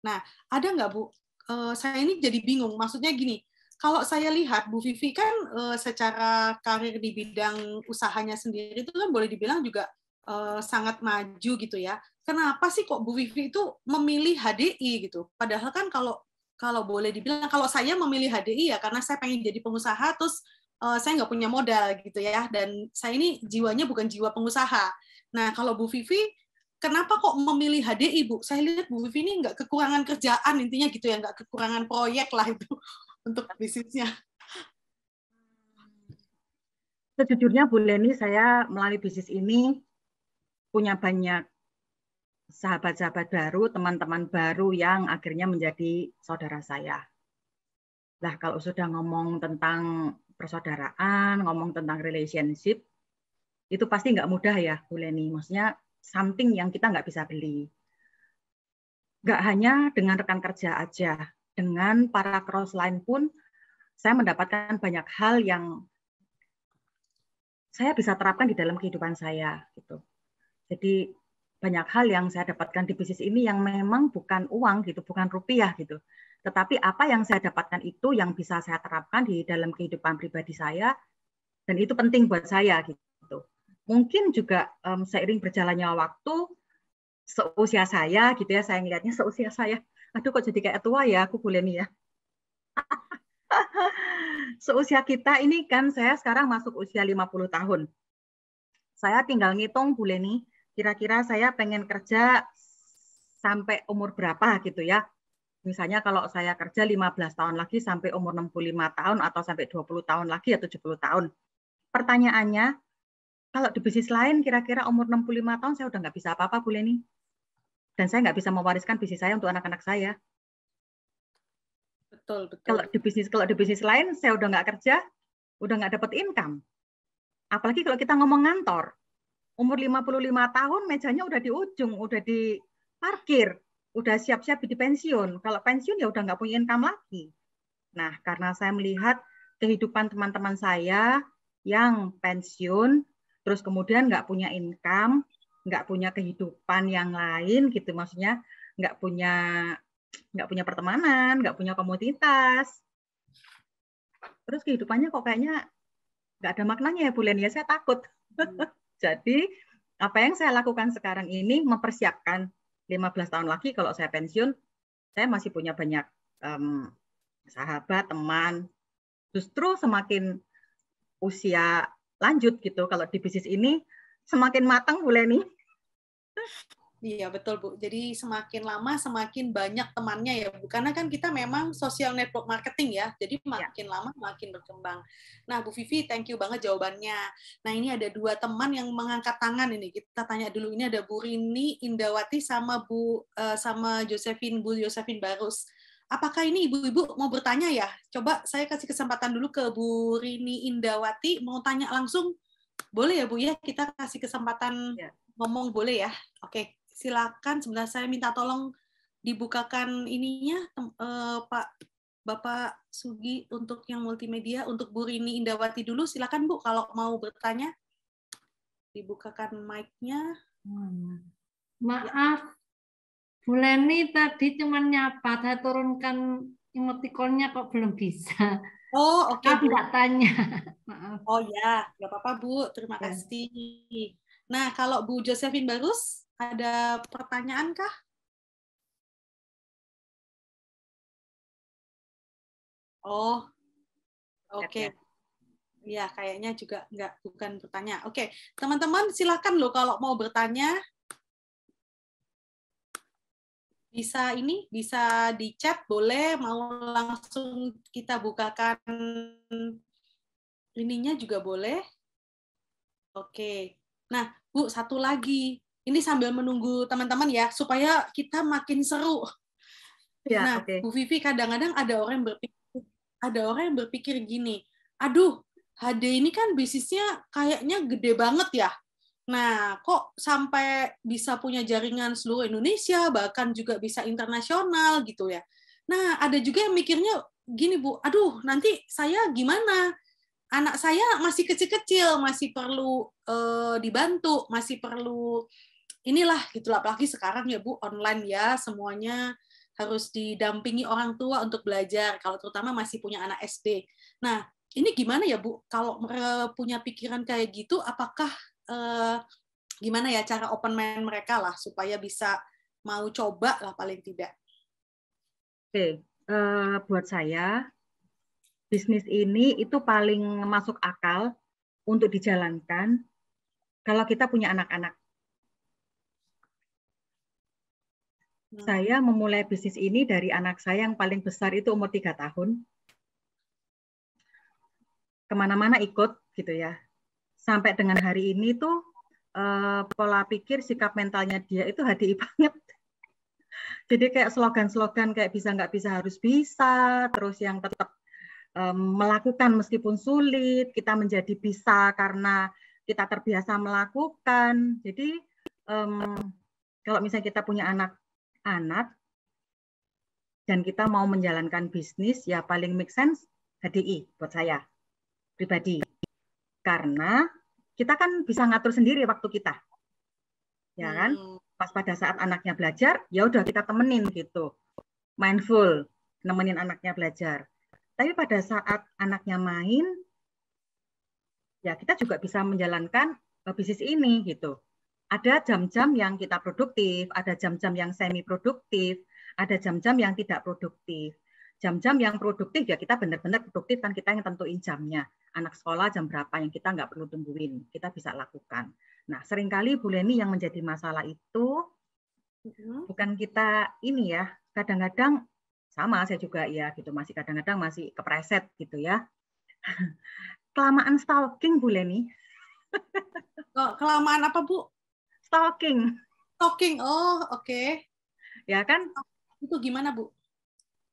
A: Nah, ada nggak Bu? E, saya ini jadi bingung. Maksudnya gini, kalau saya lihat Bu Vivi kan e, secara karir di bidang usahanya sendiri itu kan boleh dibilang juga e, sangat maju gitu ya. Kenapa sih kok Bu Vivi itu memilih HDI gitu? Padahal kan kalau kalau boleh dibilang kalau saya memilih HDI ya karena saya pengen jadi pengusaha terus e, saya nggak punya modal gitu ya dan saya ini jiwanya bukan jiwa pengusaha. Nah kalau Bu Vivi kenapa kok memilih HDI Bu? Saya lihat Bu Vivi ini nggak kekurangan kerjaan intinya gitu ya, nggak kekurangan proyek lah itu [laughs] untuk bisnisnya.
B: Sejujurnya Bu Leni, saya melalui bisnis ini punya banyak sahabat-sahabat baru, teman-teman baru yang akhirnya menjadi saudara saya. Lah kalau sudah ngomong tentang persaudaraan, ngomong tentang relationship, itu pasti nggak mudah ya Bu Leni. Maksudnya something yang kita nggak bisa beli. Nggak hanya dengan rekan kerja aja, dengan para cross line pun saya mendapatkan banyak hal yang saya bisa terapkan di dalam kehidupan saya gitu. Jadi banyak hal yang saya dapatkan di bisnis ini yang memang bukan uang gitu, bukan rupiah gitu. Tetapi apa yang saya dapatkan itu yang bisa saya terapkan di dalam kehidupan pribadi saya dan itu penting buat saya gitu mungkin juga um, seiring berjalannya waktu seusia saya gitu ya saya ngelihatnya seusia saya aduh kok jadi kayak tua ya aku kuliah nih ya [laughs] seusia kita ini kan saya sekarang masuk usia 50 tahun saya tinggal ngitung boleh nih, kira-kira saya pengen kerja sampai umur berapa gitu ya misalnya kalau saya kerja 15 tahun lagi sampai umur 65 tahun atau sampai 20 tahun lagi ya 70 tahun pertanyaannya kalau di bisnis lain kira-kira umur 65 tahun saya udah nggak bisa apa-apa Bu Leni. Dan saya nggak bisa mewariskan bisnis saya untuk anak-anak saya. Betul, betul. Kalau di bisnis kalau di bisnis lain saya udah nggak kerja, udah nggak dapat income. Apalagi kalau kita ngomong ngantor. Umur 55 tahun mejanya udah di ujung, udah di parkir, udah siap-siap di pensiun. Kalau pensiun ya udah nggak punya income lagi. Nah, karena saya melihat kehidupan teman-teman saya yang pensiun terus kemudian nggak punya income, nggak punya kehidupan yang lain gitu, maksudnya nggak punya nggak punya pertemanan, nggak punya komunitas. Terus kehidupannya kok kayaknya nggak ada maknanya ya Bu ya saya takut. [laughs] Jadi apa yang saya lakukan sekarang ini mempersiapkan 15 tahun lagi kalau saya pensiun, saya masih punya banyak um, sahabat, teman. Justru semakin usia lanjut gitu kalau di bisnis ini semakin matang Bu Leni.
A: Iya betul Bu. Jadi semakin lama semakin banyak temannya ya Bu. Karena kan kita memang social network marketing ya. Jadi iya. makin ya. lama makin berkembang. Nah Bu Vivi, thank you banget jawabannya. Nah ini ada dua teman yang mengangkat tangan ini. Kita tanya dulu. Ini ada Bu Rini Indawati sama Bu uh, sama Josephine Bu Josephine Barus. Apakah ini ibu-ibu mau bertanya ya? Coba saya kasih kesempatan dulu ke Bu Rini Indawati mau tanya langsung. Boleh ya Bu ya? Kita kasih kesempatan ya. ngomong boleh ya? Oke, silakan. Sebenarnya saya minta tolong dibukakan ininya eh, Pak Bapak Sugi untuk yang multimedia. Untuk Bu Rini Indawati dulu silakan Bu kalau mau bertanya dibukakan mic-nya. Hmm. Ya. Maaf, Bu Leni tadi cuma nyapa, saya turunkan emotikonnya kok belum bisa. Oh, oke. Okay, tidak tanya. Maaf. [laughs] Oh ya, nggak apa-apa Bu. Terima ya. kasih. Nah, kalau Bu Josephine Barus, ada pertanyaan kah? Oh, oke. Okay. Ya, kayaknya juga nggak bukan bertanya. Oke, teman-teman silakan loh kalau mau bertanya bisa ini bisa di chat boleh mau langsung kita bukakan ininya juga boleh oke nah bu satu lagi ini sambil menunggu teman-teman ya supaya kita makin seru ya, nah okay. bu Vivi kadang-kadang ada orang yang berpikir ada orang yang berpikir gini aduh HD ini kan bisnisnya kayaknya gede banget ya Nah, kok sampai bisa punya jaringan seluruh Indonesia, bahkan juga bisa internasional gitu ya. Nah, ada juga yang mikirnya gini, Bu, aduh, nanti saya gimana? Anak saya masih kecil-kecil, masih perlu eh, dibantu, masih perlu inilah gitulah apalagi sekarang ya Bu online ya semuanya harus didampingi orang tua untuk belajar kalau terutama masih punya anak SD. Nah, ini gimana ya Bu kalau punya pikiran kayak gitu apakah uh, gimana ya cara open mind mereka lah supaya bisa mau coba lah paling tidak.
B: Oke, uh, buat saya bisnis ini itu paling masuk akal untuk dijalankan kalau kita punya anak-anak. Hmm. Saya memulai bisnis ini dari anak saya yang paling besar itu umur tiga tahun. Kemana-mana ikut gitu ya sampai dengan hari ini tuh uh, pola pikir sikap mentalnya dia itu HDI banget. [laughs] Jadi kayak slogan-slogan kayak bisa nggak bisa harus bisa, terus yang tetap um, melakukan meskipun sulit, kita menjadi bisa karena kita terbiasa melakukan. Jadi um, kalau misalnya kita punya anak-anak dan kita mau menjalankan bisnis, ya paling make sense HDI buat saya pribadi. Karena kita kan bisa ngatur sendiri waktu kita. Ya kan? Hmm. Pas pada saat anaknya belajar, ya udah kita temenin gitu. Mindful, nemenin anaknya belajar. Tapi pada saat anaknya main, ya kita juga bisa menjalankan eh, bisnis ini gitu. Ada jam-jam yang kita produktif, ada jam-jam yang semi produktif, ada jam-jam yang tidak produktif. Jam-jam yang produktif ya kita benar-benar produktif kan kita yang tentuin jamnya anak sekolah jam berapa yang kita nggak perlu tungguin, kita bisa lakukan. Nah, seringkali Bu Leni yang menjadi masalah itu hmm. bukan kita ini ya, kadang-kadang sama saya juga ya gitu, masih kadang-kadang masih kepreset gitu ya. [laughs]
A: Kelamaan stalking Bu Leni. [laughs] Kelamaan apa Bu? Stalking. Stalking, oh oke. Okay. Ya kan? Itu gimana Bu?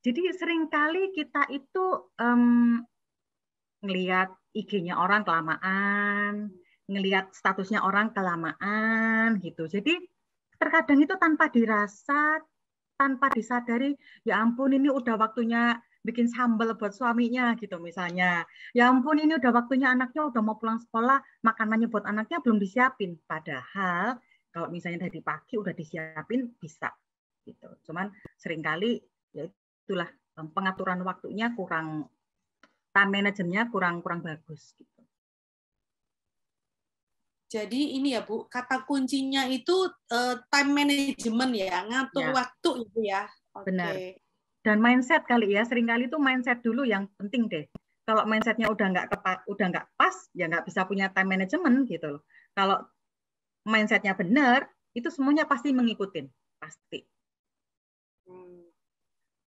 A: Jadi seringkali kita itu um,
B: ngelihat IG-nya orang kelamaan, ngelihat statusnya orang kelamaan gitu. Jadi terkadang itu tanpa dirasa, tanpa disadari, ya ampun ini udah waktunya bikin sambal buat suaminya gitu misalnya. Ya ampun ini udah waktunya anaknya udah mau pulang sekolah, makanannya buat anaknya belum disiapin. Padahal kalau misalnya dari pagi udah disiapin bisa gitu. Cuman seringkali ya itulah pengaturan waktunya kurang time manajemennya kurang kurang bagus gitu.
A: Jadi ini ya Bu, kata kuncinya itu uh, time management ya, ngatur ya. waktu itu ya. Okay. Benar.
B: Dan mindset kali ya, sering kali itu mindset dulu yang penting deh. Kalau mindsetnya udah nggak tepat, udah nggak pas, ya nggak bisa punya time management gitu loh. Kalau mindsetnya benar, itu semuanya pasti mengikutin, pasti.
A: Hmm.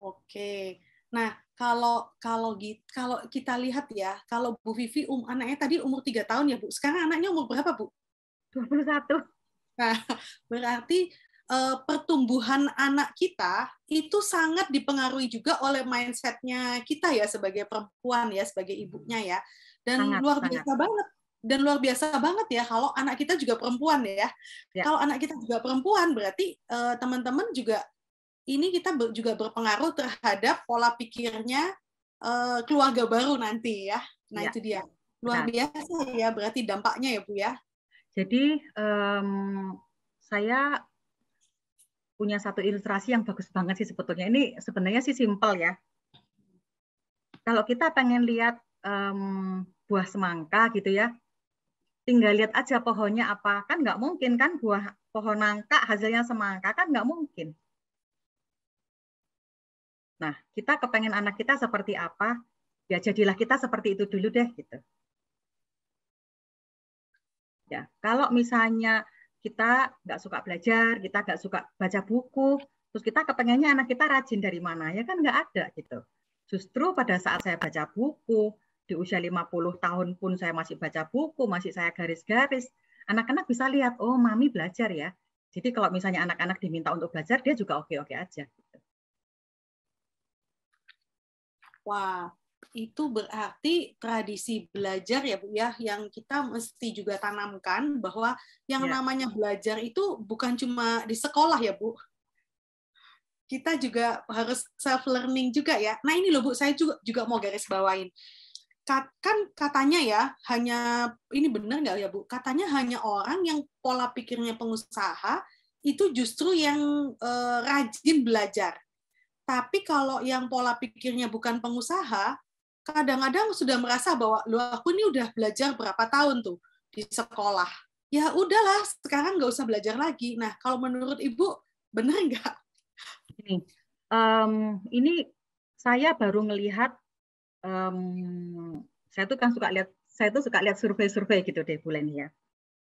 A: Oke. Okay. Nah, kalau kalau gitu, kalau kita lihat ya, kalau Bu Vivi um, anaknya tadi umur 3 tahun ya, Bu. Sekarang anaknya umur berapa, Bu? 21. Nah, [laughs] berarti e, pertumbuhan anak kita itu sangat dipengaruhi juga oleh mindsetnya kita ya sebagai perempuan ya, sebagai ibunya ya. Dan sangat, luar biasa sangat. banget dan luar biasa banget ya kalau anak kita juga perempuan ya. ya. Kalau anak kita juga perempuan berarti eh, teman-teman juga ini kita juga berpengaruh terhadap pola pikirnya uh, keluarga baru nanti ya. Nah, ya. itu dia. Luar nah. biasa ya, berarti dampaknya ya, Bu ya.
B: Jadi um, saya punya satu ilustrasi yang bagus banget sih sebetulnya. Ini sebenarnya sih simpel ya. Kalau kita pengen lihat um, buah semangka gitu ya, tinggal lihat aja pohonnya apa. Kan nggak mungkin kan buah pohon nangka hasilnya semangka kan nggak mungkin. Nah, kita kepengen anak kita seperti apa, ya jadilah kita seperti itu dulu deh gitu. Ya, kalau misalnya kita nggak suka belajar, kita nggak suka baca buku, terus kita kepengennya anak kita rajin dari mana ya kan nggak ada gitu. Justru pada saat saya baca buku di usia 50 tahun pun saya masih baca buku, masih saya garis-garis. Anak-anak bisa lihat, oh mami belajar ya. Jadi kalau misalnya anak-anak diminta untuk belajar, dia juga oke-oke aja.
A: Wah, itu berarti tradisi belajar ya Bu ya yang kita mesti juga tanamkan bahwa yang ya. namanya belajar itu bukan cuma di sekolah ya Bu. Kita juga harus self learning juga ya. Nah, ini loh Bu, saya juga juga mau garis bawain. Kan katanya ya hanya ini benar nggak ya Bu? Katanya hanya orang yang pola pikirnya pengusaha itu justru yang eh, rajin belajar tapi kalau yang pola pikirnya bukan pengusaha, kadang-kadang sudah merasa bahwa lu aku ini udah belajar berapa tahun tuh di sekolah. Ya udahlah, sekarang nggak usah belajar lagi. Nah, kalau menurut Ibu, benar nggak? Ini, um, ini saya baru ngelihat, um, saya tuh kan
B: suka lihat, saya tuh suka lihat survei-survei gitu deh bulan ya.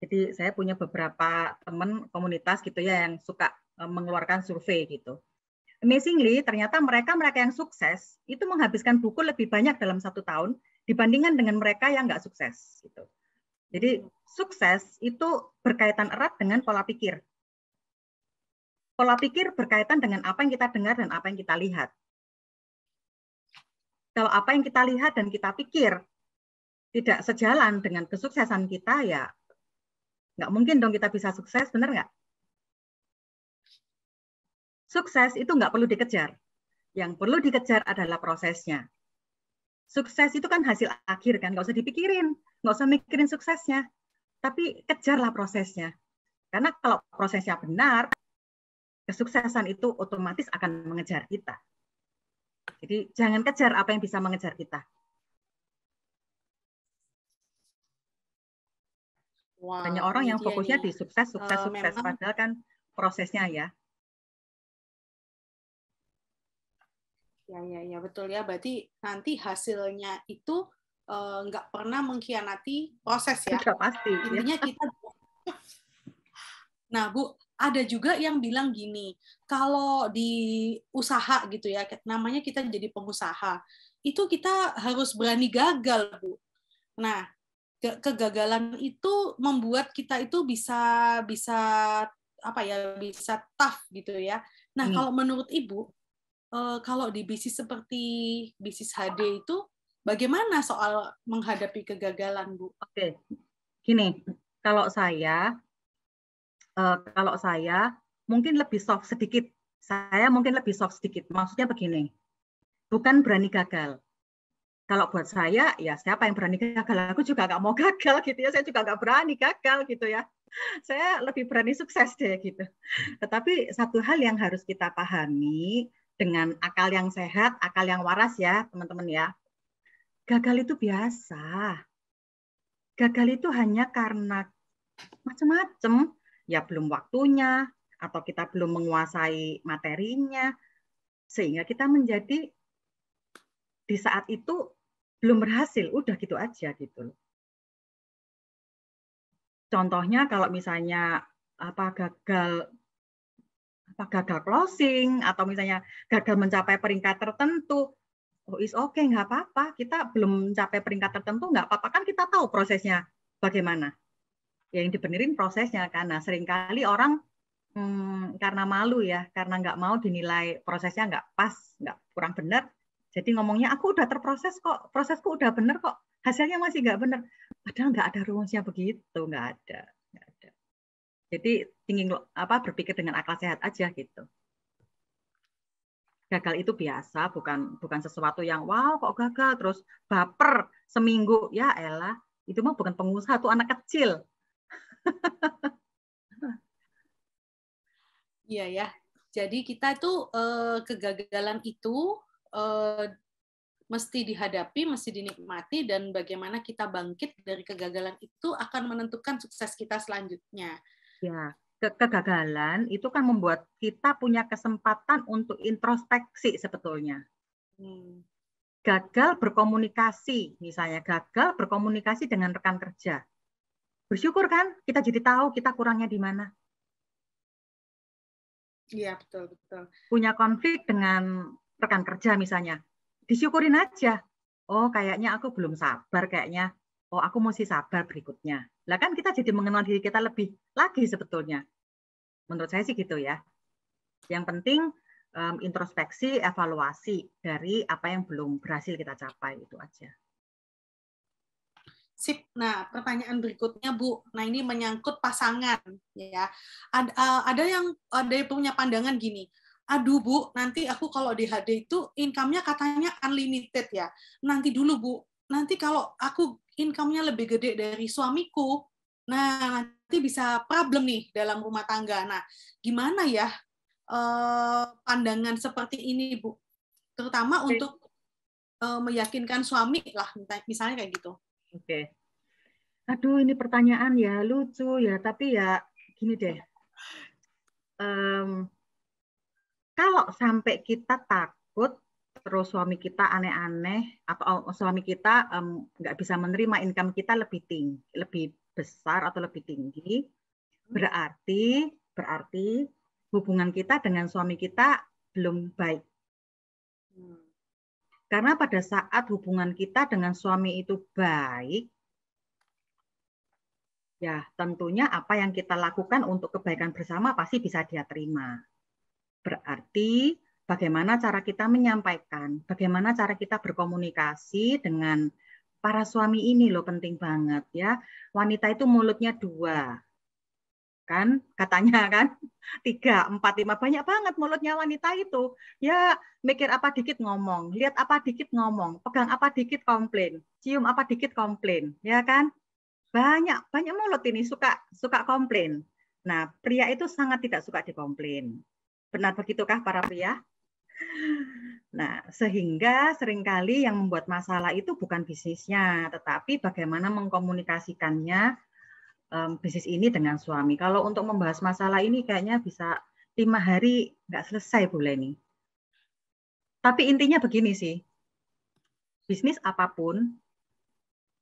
B: Jadi saya punya beberapa teman komunitas gitu ya yang suka eh, mengeluarkan survei gitu. Amazingly, ternyata mereka-mereka yang sukses itu menghabiskan buku lebih banyak dalam satu tahun dibandingkan dengan mereka yang nggak sukses. Gitu. Jadi sukses itu berkaitan erat dengan pola pikir. Pola pikir berkaitan dengan apa yang kita dengar dan apa yang kita lihat. Kalau apa yang kita lihat dan kita pikir tidak sejalan dengan kesuksesan kita, ya nggak mungkin dong kita bisa sukses, benar nggak? Sukses itu nggak perlu dikejar. Yang perlu dikejar adalah prosesnya. Sukses itu kan hasil akhir kan, nggak usah dipikirin, nggak usah mikirin suksesnya, tapi kejarlah prosesnya. Karena kalau prosesnya benar, kesuksesan itu otomatis akan mengejar kita. Jadi jangan kejar apa yang bisa mengejar kita. Wow, Banyak orang yang fokusnya di sukses, sukses, uh, sukses. Memang, padahal kan prosesnya ya
A: Ya, ya, ya, betul ya. Berarti nanti hasilnya itu uh, nggak pernah mengkhianati proses ya. Sudah pasti. Ya. Intinya ya. kita. [laughs] nah, Bu, ada juga yang bilang gini, kalau di usaha gitu ya, namanya kita jadi pengusaha, itu kita harus berani gagal, Bu. Nah, ke kegagalan itu membuat kita itu bisa bisa apa ya, bisa tough gitu ya. Nah, hmm. kalau menurut Ibu, Eh, kalau di bisnis seperti bisnis HD itu bagaimana soal menghadapi kegagalan, Bu? Oke. Gini, kalau saya
B: eh, kalau saya mungkin lebih soft sedikit. Saya mungkin lebih soft sedikit. Maksudnya begini. Bukan berani gagal kalau buat saya ya siapa yang berani gagal aku juga nggak mau [laughs] gagal gitu ya saya juga nggak berani gagal gitu ya saya lebih berani sukses deh gitu tetapi satu hal yang harus kita pahami dengan akal yang sehat, akal yang waras ya, teman-teman ya. Gagal itu biasa. Gagal itu hanya karena macam-macam, ya belum waktunya atau kita belum menguasai materinya sehingga kita menjadi di saat itu belum berhasil, udah gitu aja gitu loh. Contohnya kalau misalnya apa gagal apa gagal closing atau misalnya gagal mencapai peringkat tertentu oh is oke okay, nggak apa-apa kita belum mencapai peringkat tertentu nggak apa-apa kan kita tahu prosesnya bagaimana ya, yang dibenerin prosesnya karena seringkali orang hmm, karena malu ya karena nggak mau dinilai prosesnya nggak pas nggak kurang benar jadi ngomongnya aku udah terproses kok prosesku udah benar kok hasilnya masih nggak benar padahal nggak ada rumusnya begitu nggak ada jadi thinking apa berpikir dengan akal sehat aja gitu. Gagal itu biasa, bukan bukan sesuatu yang wow kok gagal terus baper seminggu ya Ella itu mah bukan pengusaha tuh anak kecil. [laughs]
A: Iya ya. Jadi kita tuh eh, kegagalan itu eh, mesti dihadapi, mesti dinikmati, dan bagaimana kita bangkit dari kegagalan itu akan menentukan sukses kita selanjutnya.
B: Ya, ke kegagalan itu kan membuat kita punya kesempatan untuk introspeksi sebetulnya. Hmm. Gagal berkomunikasi, misalnya gagal berkomunikasi dengan rekan kerja. Bersyukur kan kita jadi tahu kita kurangnya di mana. Iya, betul, betul. Punya konflik dengan rekan kerja misalnya. Disyukurin aja. Oh, kayaknya aku belum sabar kayaknya oh aku mesti sabar berikutnya. Lah kan kita jadi mengenal diri kita lebih lagi sebetulnya. Menurut saya sih gitu ya. Yang penting um, introspeksi, evaluasi dari apa yang belum berhasil kita capai itu aja.
A: Sip. Nah, pertanyaan berikutnya Bu. Nah, ini menyangkut pasangan ya. Ada, e, ada yang ada yang punya pandangan gini. Aduh Bu, nanti aku kalau di HD itu income-nya katanya unlimited ya. Nanti dulu Bu, nanti kalau aku income-nya lebih gede dari suamiku. Nah, nanti bisa problem nih dalam rumah tangga. Nah, gimana ya uh, pandangan seperti ini, Bu? Terutama okay. untuk uh, meyakinkan suami lah, misalnya kayak gitu. Oke. Okay.
B: Aduh, ini pertanyaan ya lucu ya, tapi ya gini deh. Um, kalau sampai kita takut terus suami kita aneh-aneh atau oh, suami kita nggak um, bisa menerima income kita lebih tinggi, lebih besar atau lebih tinggi, hmm. berarti berarti hubungan kita dengan suami kita belum baik. Hmm. Karena pada saat hubungan kita dengan suami itu baik, ya tentunya apa yang kita lakukan untuk kebaikan bersama pasti bisa dia terima. Berarti bagaimana cara kita menyampaikan, bagaimana cara kita berkomunikasi dengan para suami ini loh penting banget ya. Wanita itu mulutnya dua, kan katanya kan [laughs] tiga empat lima banyak banget mulutnya wanita itu ya mikir apa dikit ngomong lihat apa dikit ngomong pegang apa dikit komplain cium apa dikit komplain ya kan banyak banyak mulut ini suka suka komplain nah pria itu sangat tidak suka dikomplain benar begitukah para pria Nah, sehingga seringkali yang membuat masalah itu bukan bisnisnya, tetapi bagaimana mengkomunikasikannya um, bisnis ini dengan suami. Kalau untuk membahas masalah ini kayaknya bisa lima hari nggak selesai boleh nih. Tapi intinya begini sih, bisnis apapun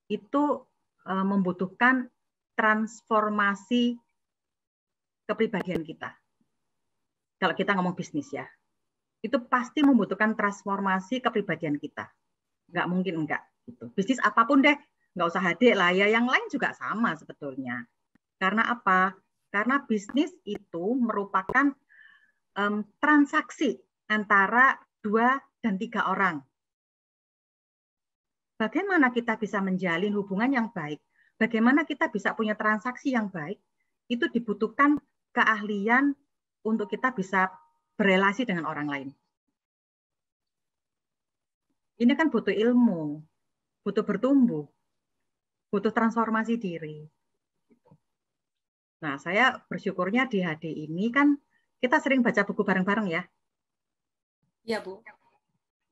B: itu um, membutuhkan transformasi kepribadian kita. Kalau kita ngomong bisnis ya, itu pasti membutuhkan transformasi kepribadian kita. Nggak mungkin enggak. Gitu. Bisnis apapun deh, nggak usah hadir lah ya. Yang lain juga sama sebetulnya. Karena apa? Karena bisnis itu merupakan um, transaksi antara dua dan tiga orang. Bagaimana kita bisa menjalin hubungan yang baik? Bagaimana kita bisa punya transaksi yang baik? Itu dibutuhkan keahlian untuk kita bisa berelasi dengan orang lain. Ini kan butuh ilmu, butuh bertumbuh, butuh transformasi diri. Nah, saya bersyukurnya di HD ini kan kita sering baca buku bareng-bareng ya. Iya, Bu.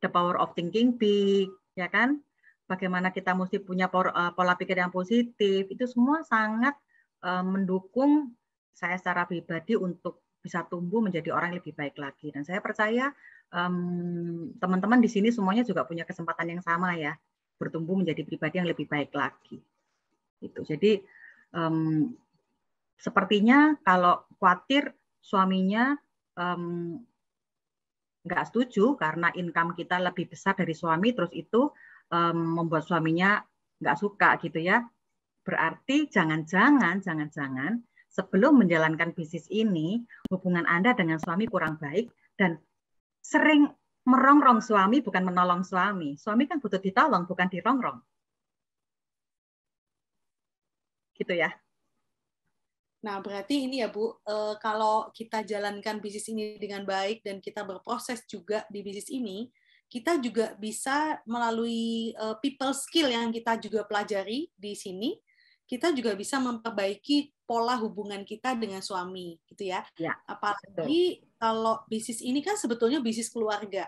B: The Power of Thinking Big, ya kan? Bagaimana kita mesti punya eh, pola pikir yang positif, itu semua sangat eh, mendukung saya secara pribadi untuk bisa tumbuh menjadi orang yang lebih baik lagi. Dan saya percaya teman teman-teman di sini semuanya juga punya kesempatan yang sama ya, bertumbuh menjadi pribadi yang lebih baik lagi. Itu. Jadi um, sepertinya kalau khawatir suaminya um, setuju karena income kita lebih besar dari suami, terus itu um, membuat suaminya nggak suka gitu ya. Berarti jangan-jangan, jangan-jangan sebelum menjalankan bisnis ini, hubungan Anda dengan suami kurang baik dan sering merongrong suami bukan menolong suami. Suami kan butuh ditolong bukan dirongrong.
A: Gitu ya. Nah, berarti ini ya Bu, eh, kalau kita jalankan bisnis ini dengan baik dan kita berproses juga di bisnis ini, kita juga bisa melalui eh, people skill yang kita juga pelajari di sini, kita juga bisa memperbaiki pola hubungan kita dengan suami gitu ya. ya Apalagi betul. kalau bisnis ini kan sebetulnya bisnis keluarga.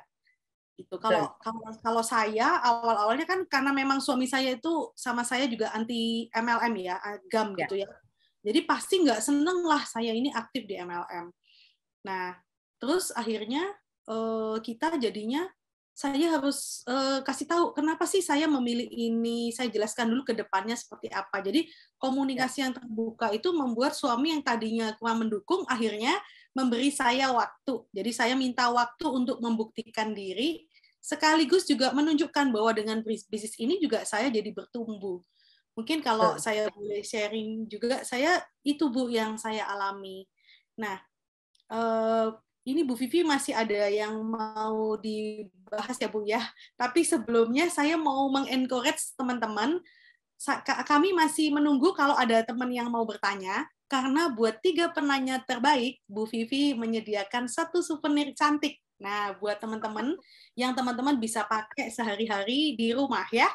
A: Itu kalau kalau kalau saya awal-awalnya kan karena memang suami saya itu sama saya juga anti MLM ya, agam ah, ya. gitu ya. Jadi pasti nggak seneng lah saya ini aktif di MLM. Nah, terus akhirnya eh, kita jadinya saya harus uh, kasih tahu kenapa sih saya memilih ini, saya jelaskan dulu ke depannya seperti apa. Jadi komunikasi yang terbuka itu membuat suami yang tadinya kurang mendukung akhirnya memberi saya waktu. Jadi saya minta waktu untuk membuktikan diri sekaligus juga menunjukkan bahwa dengan bisnis ini juga saya jadi bertumbuh. Mungkin kalau saya boleh sharing juga saya itu Bu yang saya alami. Nah, eh, ini Bu Vivi masih ada yang mau dibahas ya Bu ya. Tapi sebelumnya saya mau mengencourage teman-teman kami masih menunggu kalau ada teman yang mau bertanya karena buat tiga penanya terbaik Bu Vivi menyediakan satu souvenir cantik. Nah, buat teman-teman yang teman-teman bisa pakai sehari-hari di rumah ya.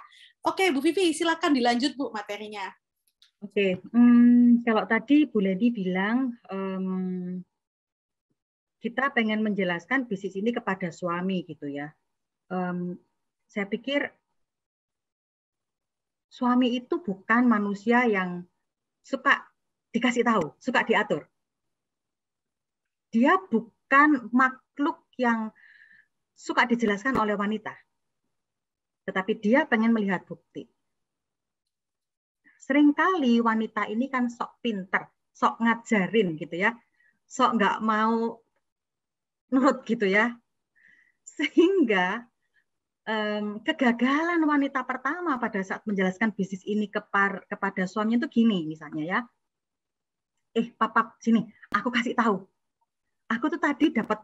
A: Oke, Bu Vivi silakan dilanjut Bu materinya.
B: Oke, okay. hmm, kalau tadi Bu Lady bilang um, kita pengen menjelaskan bisnis ini kepada suami gitu ya. Um, saya pikir suami itu bukan manusia yang suka dikasih tahu, suka diatur. Dia bukan makhluk yang suka dijelaskan oleh wanita. Tetapi dia pengen melihat bukti. Seringkali wanita ini kan sok pinter, sok ngajarin gitu ya. Sok nggak mau menurut gitu ya. Sehingga um, kegagalan wanita pertama pada saat menjelaskan bisnis ini kepar, kepada suaminya itu gini misalnya ya. Eh, papap sini, aku kasih tahu. Aku tuh tadi dapat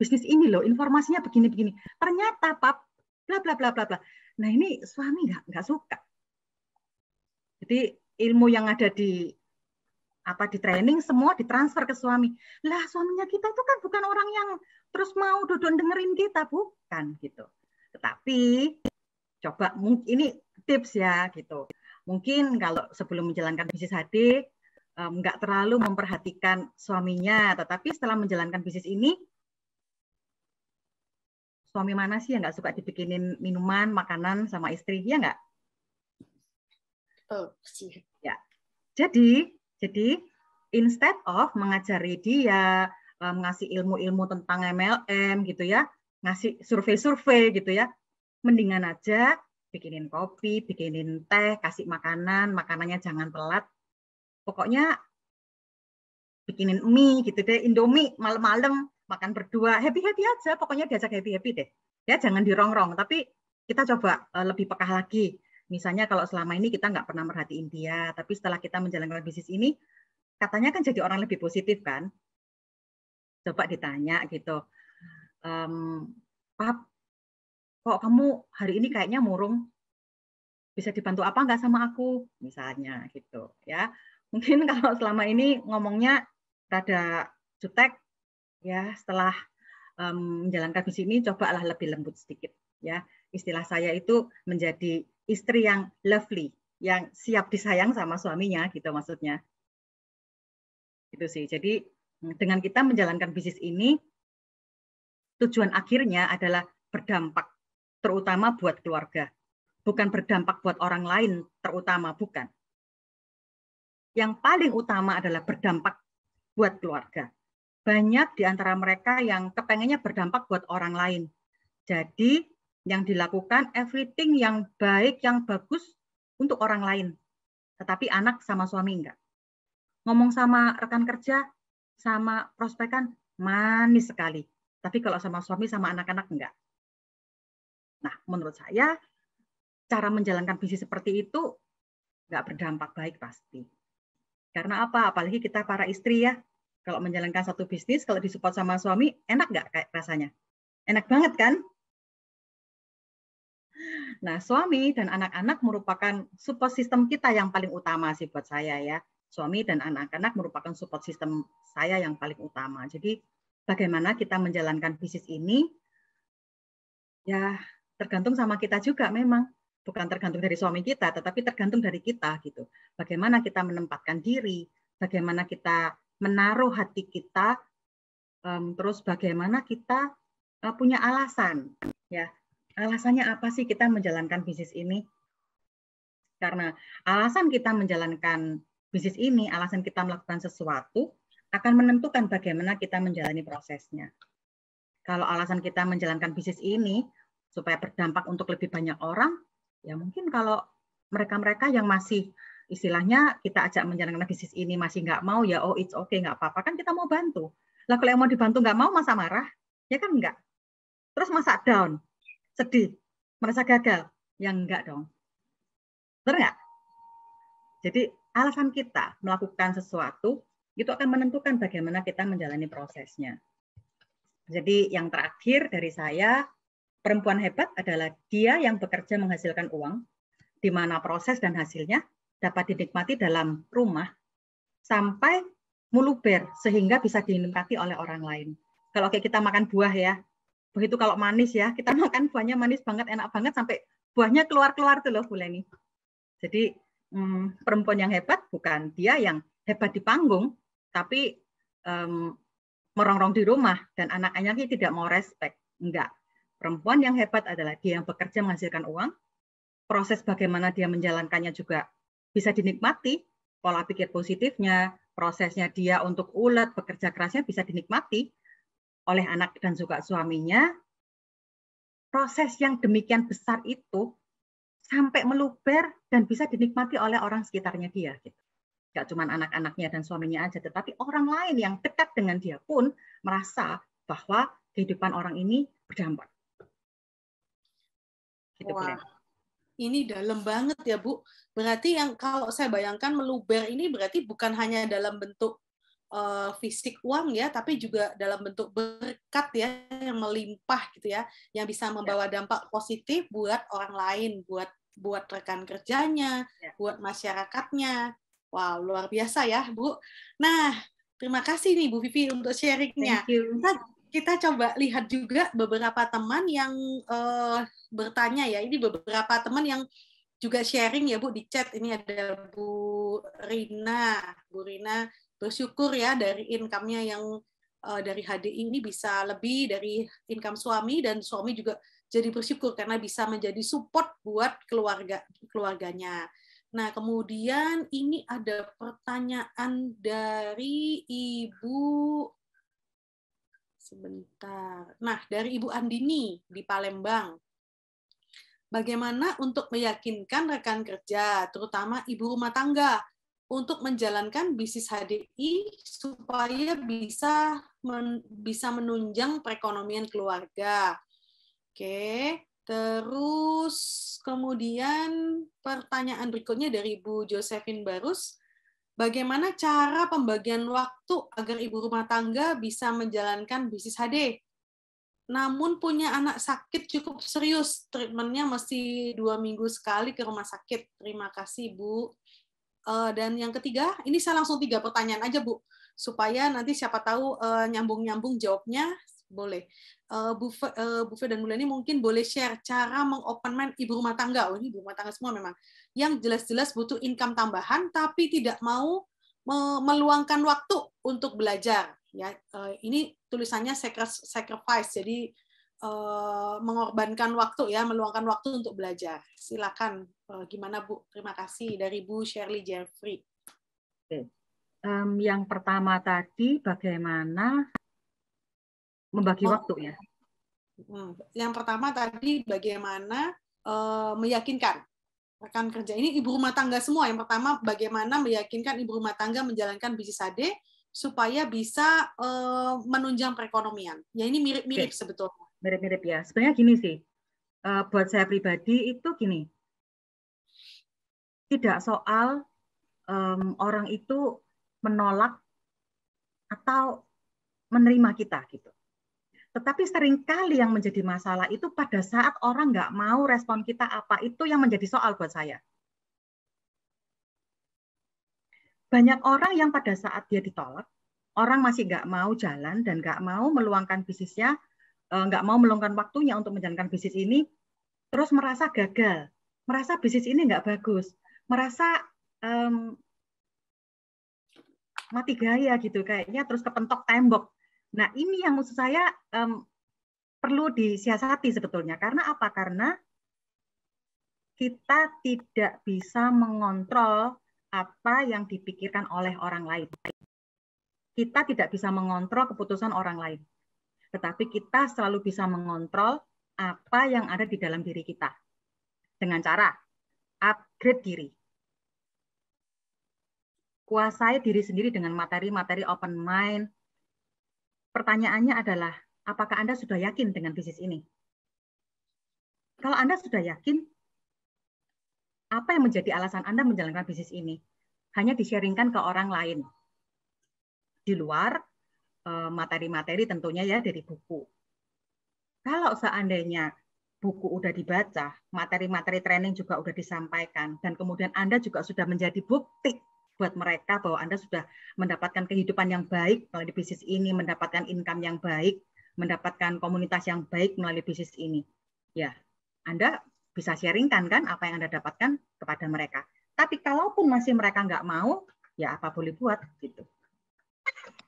B: bisnis ini loh, informasinya begini-begini. Ternyata pap bla bla bla bla bla. Nah, ini suami nggak nggak suka. Jadi ilmu yang ada di apa di training semua ditransfer ke suami. Lah suaminya kita itu kan bukan orang yang terus mau dodon dengerin kita, bukan gitu. Tetapi coba mungkin ini tips ya gitu. Mungkin kalau sebelum menjalankan bisnis hati nggak um, terlalu memperhatikan suaminya, tetapi setelah menjalankan bisnis ini suami mana sih yang nggak suka dibikinin minuman, makanan sama istri, ya nggak?
A: Oh, sih.
B: Iya. Ya. Jadi jadi instead of mengajari dia eh, ngasih ilmu-ilmu tentang MLM gitu ya, ngasih survei-survei gitu ya, mendingan aja bikinin kopi, bikinin teh, kasih makanan, makanannya jangan telat. Pokoknya bikinin mie gitu deh, Indomie malam-malam makan berdua, happy-happy aja, pokoknya diajak happy-happy deh. Ya jangan dirongrong, tapi kita coba eh, lebih peka lagi Misalnya kalau selama ini kita nggak pernah merhatiin dia, tapi setelah kita menjalankan bisnis ini, katanya kan jadi orang lebih positif kan? Coba ditanya gitu, ehm, Pap, kok kamu hari ini kayaknya murung? Bisa dibantu apa nggak sama aku? Misalnya gitu ya. Mungkin [laughs] kalau selama ini ngomongnya rada jutek, ya setelah um, menjalankan bisnis ini cobalah lebih lembut sedikit ya istilah saya itu menjadi istri yang lovely, yang siap disayang sama suaminya gitu maksudnya. Gitu sih. Jadi mm, dengan kita menjalankan bisnis ini tujuan akhirnya adalah berdampak terutama buat keluarga. Bukan berdampak buat orang lain terutama bukan. Yang paling utama adalah berdampak buat keluarga. Banyak di antara mereka yang kepengennya berdampak buat orang lain. Jadi yang dilakukan everything yang baik, yang bagus untuk orang lain. Tetapi anak sama suami enggak. Ngomong sama rekan kerja, sama prospek kan manis sekali. Tapi kalau sama suami, sama anak-anak enggak. Nah, menurut saya, cara menjalankan bisnis seperti itu enggak berdampak baik pasti. Karena apa? Apalagi kita para istri ya, kalau menjalankan satu bisnis, kalau disupport sama suami, enak enggak kayak rasanya? Enak banget kan? Nah, suami dan anak-anak merupakan support system kita yang paling utama sih buat saya ya. Suami dan anak-anak merupakan support system saya yang paling utama. Jadi bagaimana kita menjalankan bisnis ini ya tergantung sama kita juga memang. Bukan tergantung dari suami kita, tetapi tergantung dari kita gitu. Bagaimana kita menempatkan diri, bagaimana kita menaruh hati kita, um, terus bagaimana kita uh, punya alasan ya alasannya apa sih kita menjalankan bisnis ini? Karena alasan kita menjalankan bisnis ini, alasan kita melakukan sesuatu akan menentukan bagaimana kita menjalani prosesnya. Kalau alasan kita menjalankan bisnis ini supaya berdampak untuk lebih banyak orang, ya mungkin kalau mereka-mereka yang masih istilahnya kita ajak menjalankan bisnis ini masih nggak mau ya oh it's okay nggak apa-apa kan kita mau bantu lah kalau yang mau dibantu nggak mau masa marah ya kan nggak terus masa down sedih, merasa gagal. Yang enggak dong. Benar enggak? Jadi alasan kita melakukan sesuatu itu akan menentukan bagaimana kita menjalani prosesnya. Jadi yang terakhir dari saya, perempuan hebat adalah dia yang bekerja menghasilkan uang, di mana proses dan hasilnya dapat dinikmati dalam rumah sampai muluber sehingga bisa dinikmati oleh orang lain. Kalau kayak kita makan buah ya, begitu kalau manis ya kita [laughs] makan buahnya manis banget enak banget sampai buahnya keluar keluar tuh loh Bu Leni. Jadi hmm, perempuan yang hebat bukan dia yang hebat di panggung tapi um, merongrong di rumah dan anak-anaknya tidak mau respect enggak perempuan yang hebat adalah dia yang bekerja menghasilkan uang proses bagaimana dia menjalankannya juga bisa dinikmati pola pikir positifnya prosesnya dia untuk ulat bekerja kerasnya bisa dinikmati oleh anak dan juga suaminya, proses yang demikian besar itu sampai meluber dan bisa dinikmati oleh orang sekitarnya dia. Gitu. Gak cuma anak-anaknya dan suaminya aja, tetapi orang lain yang dekat dengan dia pun merasa bahwa kehidupan orang ini berdampak.
A: Gitu, wow. ini dalam banget ya Bu. Berarti yang kalau saya bayangkan meluber ini berarti bukan hanya dalam bentuk Eh, fisik uang ya, tapi juga dalam bentuk berkat ya yang melimpah gitu ya, yang bisa ya. membawa dampak positif buat orang lain, buat buat rekan kerjanya, ya. buat masyarakatnya. Wow, luar biasa ya, Bu. Nah, terima kasih nih Bu Vivi untuk sharingnya. Kita, kita coba lihat juga beberapa teman yang uh, bertanya ya. Ini beberapa teman yang juga sharing ya Bu di chat. Ini ada Bu Rina, Bu Rina bersyukur ya dari income-nya yang uh, dari HDI ini bisa lebih dari income suami dan suami juga jadi bersyukur karena bisa menjadi support buat keluarga keluarganya. Nah, kemudian ini ada pertanyaan dari Ibu sebentar. Nah, dari Ibu Andini di Palembang. Bagaimana untuk meyakinkan rekan kerja, terutama ibu rumah tangga, untuk menjalankan bisnis HDI supaya bisa men, bisa menunjang perekonomian keluarga. Oke, terus kemudian pertanyaan berikutnya dari Bu Josephine Barus, bagaimana cara pembagian waktu agar ibu rumah tangga bisa menjalankan bisnis HDI? Namun punya anak sakit cukup serius, treatmentnya masih dua minggu sekali ke rumah sakit. Terima kasih Bu. Eh, dan yang ketiga, ini saya langsung tiga pertanyaan aja Bu, supaya nanti siapa tahu nyambung eh, nyambung-nyambung jawabnya boleh. Uh, eh, Bu, uh, Bu dan Bu ini mungkin boleh share cara mengopen mind ibu rumah tangga. Oh, ini ibu rumah tangga semua memang. Yang jelas-jelas butuh income tambahan, tapi tidak mau meluangkan waktu untuk belajar. Ya, uh, ini tulisannya sacrifice, jadi uh, mengorbankan waktu ya, meluangkan waktu untuk belajar. Silakan Uh, gimana Bu? Terima kasih dari Bu Shirley Jeffrey. Oke.
B: Um, yang pertama tadi bagaimana membagi oh. waktu ya?
A: Hmm. Yang pertama tadi bagaimana uh, meyakinkan rekan kerja ini ibu rumah tangga semua. Yang pertama bagaimana meyakinkan ibu rumah tangga menjalankan bisnis AD supaya bisa uh, menunjang perekonomian. Ya ini mirip-mirip okay. sebetulnya.
B: Mirip-mirip ya. Sebenarnya gini sih. Uh, buat saya pribadi itu gini tidak soal um, orang itu menolak atau menerima kita gitu. Tetapi seringkali yang menjadi masalah itu pada saat orang nggak mau respon kita apa itu yang menjadi soal buat saya. Banyak orang yang pada saat dia ditolak, orang masih nggak mau jalan dan nggak mau meluangkan bisnisnya, e, nggak mau meluangkan waktunya untuk menjalankan bisnis ini, terus merasa gagal, merasa bisnis ini nggak bagus, merasa um, mati gaya gitu kayaknya terus kepentok tembok. Nah ini yang maksud saya um, perlu disiasati sebetulnya karena apa? Karena kita tidak bisa mengontrol apa yang dipikirkan oleh orang lain. Kita tidak bisa mengontrol keputusan orang lain, tetapi kita selalu bisa mengontrol apa yang ada di dalam diri kita dengan cara upgrade diri, kuasai diri sendiri dengan materi-materi open mind. Pertanyaannya adalah, apakah Anda sudah yakin dengan bisnis ini? Kalau Anda sudah yakin, apa yang menjadi alasan Anda menjalankan bisnis ini? Hanya disharingkan ke orang lain. Di luar eh, materi-materi tentunya ya dari buku. Kalau seandainya buku udah dibaca, materi-materi training juga udah disampaikan, dan kemudian Anda juga sudah menjadi bukti buat mereka bahwa Anda sudah mendapatkan kehidupan yang baik melalui bisnis ini, mendapatkan income yang baik, mendapatkan komunitas yang baik melalui bisnis ini. Ya, Anda bisa sharingkan kan apa yang Anda dapatkan kepada mereka. Tapi kalaupun masih mereka nggak mau, ya apa boleh buat gitu.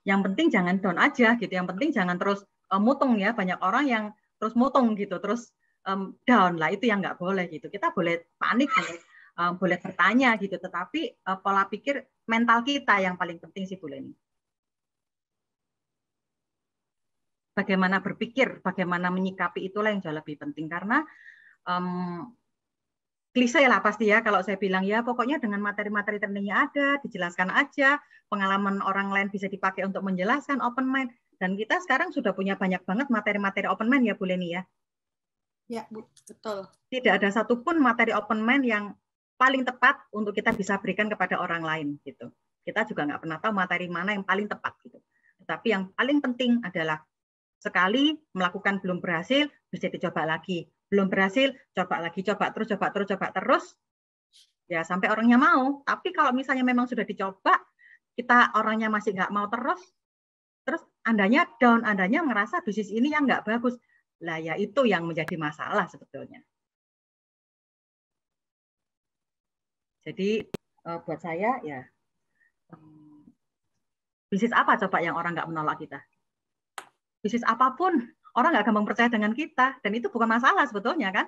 B: Yang penting jangan down aja gitu. Yang penting jangan terus um, eh, mutung ya. Banyak orang yang terus mutung gitu, terus um, down lah itu yang nggak boleh gitu. Kita boleh panik, boleh gitu uh, boleh bertanya gitu, tetapi uh, pola pikir mental kita yang paling penting sih Bu Leni. Bagaimana berpikir, bagaimana menyikapi itulah yang jauh lebih penting karena um, klise lah pasti ya kalau saya bilang ya pokoknya dengan materi-materi trainingnya ada dijelaskan aja pengalaman orang lain bisa dipakai untuk menjelaskan open mind dan kita sekarang sudah punya banyak banget materi-materi open mind ya Bu Leni ya
A: ya Bu betul tidak ada
B: satupun materi open mind yang paling tepat untuk kita bisa berikan kepada orang lain gitu. Kita juga nggak pernah tahu materi mana yang paling tepat gitu. Tetapi yang paling penting adalah sekali melakukan belum berhasil bisa dicoba lagi, belum berhasil coba lagi, coba terus, coba terus, coba terus ya sampai orangnya mau. Tapi kalau misalnya memang sudah dicoba, kita orangnya masih nggak mau terus, terus andanya down, andanya merasa bisnis ini yang nggak bagus. Lah ya itu yang menjadi masalah sebetulnya. Jadi uh, buat saya ya um, bisnis apa coba yang orang nggak menolak kita? Bisnis apapun orang nggak gampang percaya dengan kita dan itu bukan masalah sebetulnya kan?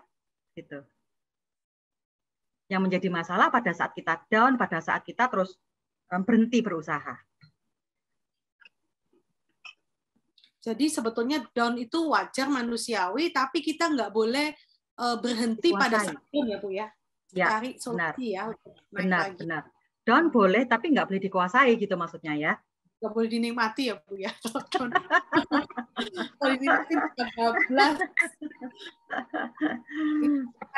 B: Gitu. Yang menjadi masalah pada saat kita down, pada saat kita terus um, berhenti berusaha.
A: Jadi sebetulnya down itu wajar manusiawi, tapi kita nggak boleh eh, berhenti Kuasai. pada saat ya Bu ya ya, cari solusi benar. ya. Benar, lagi.
B: benar. Down boleh tapi nggak boleh dikuasai gitu maksudnya ya.
A: Nggak boleh dinikmati ya Bu ya. [laughs] Kalau boleh dinikmati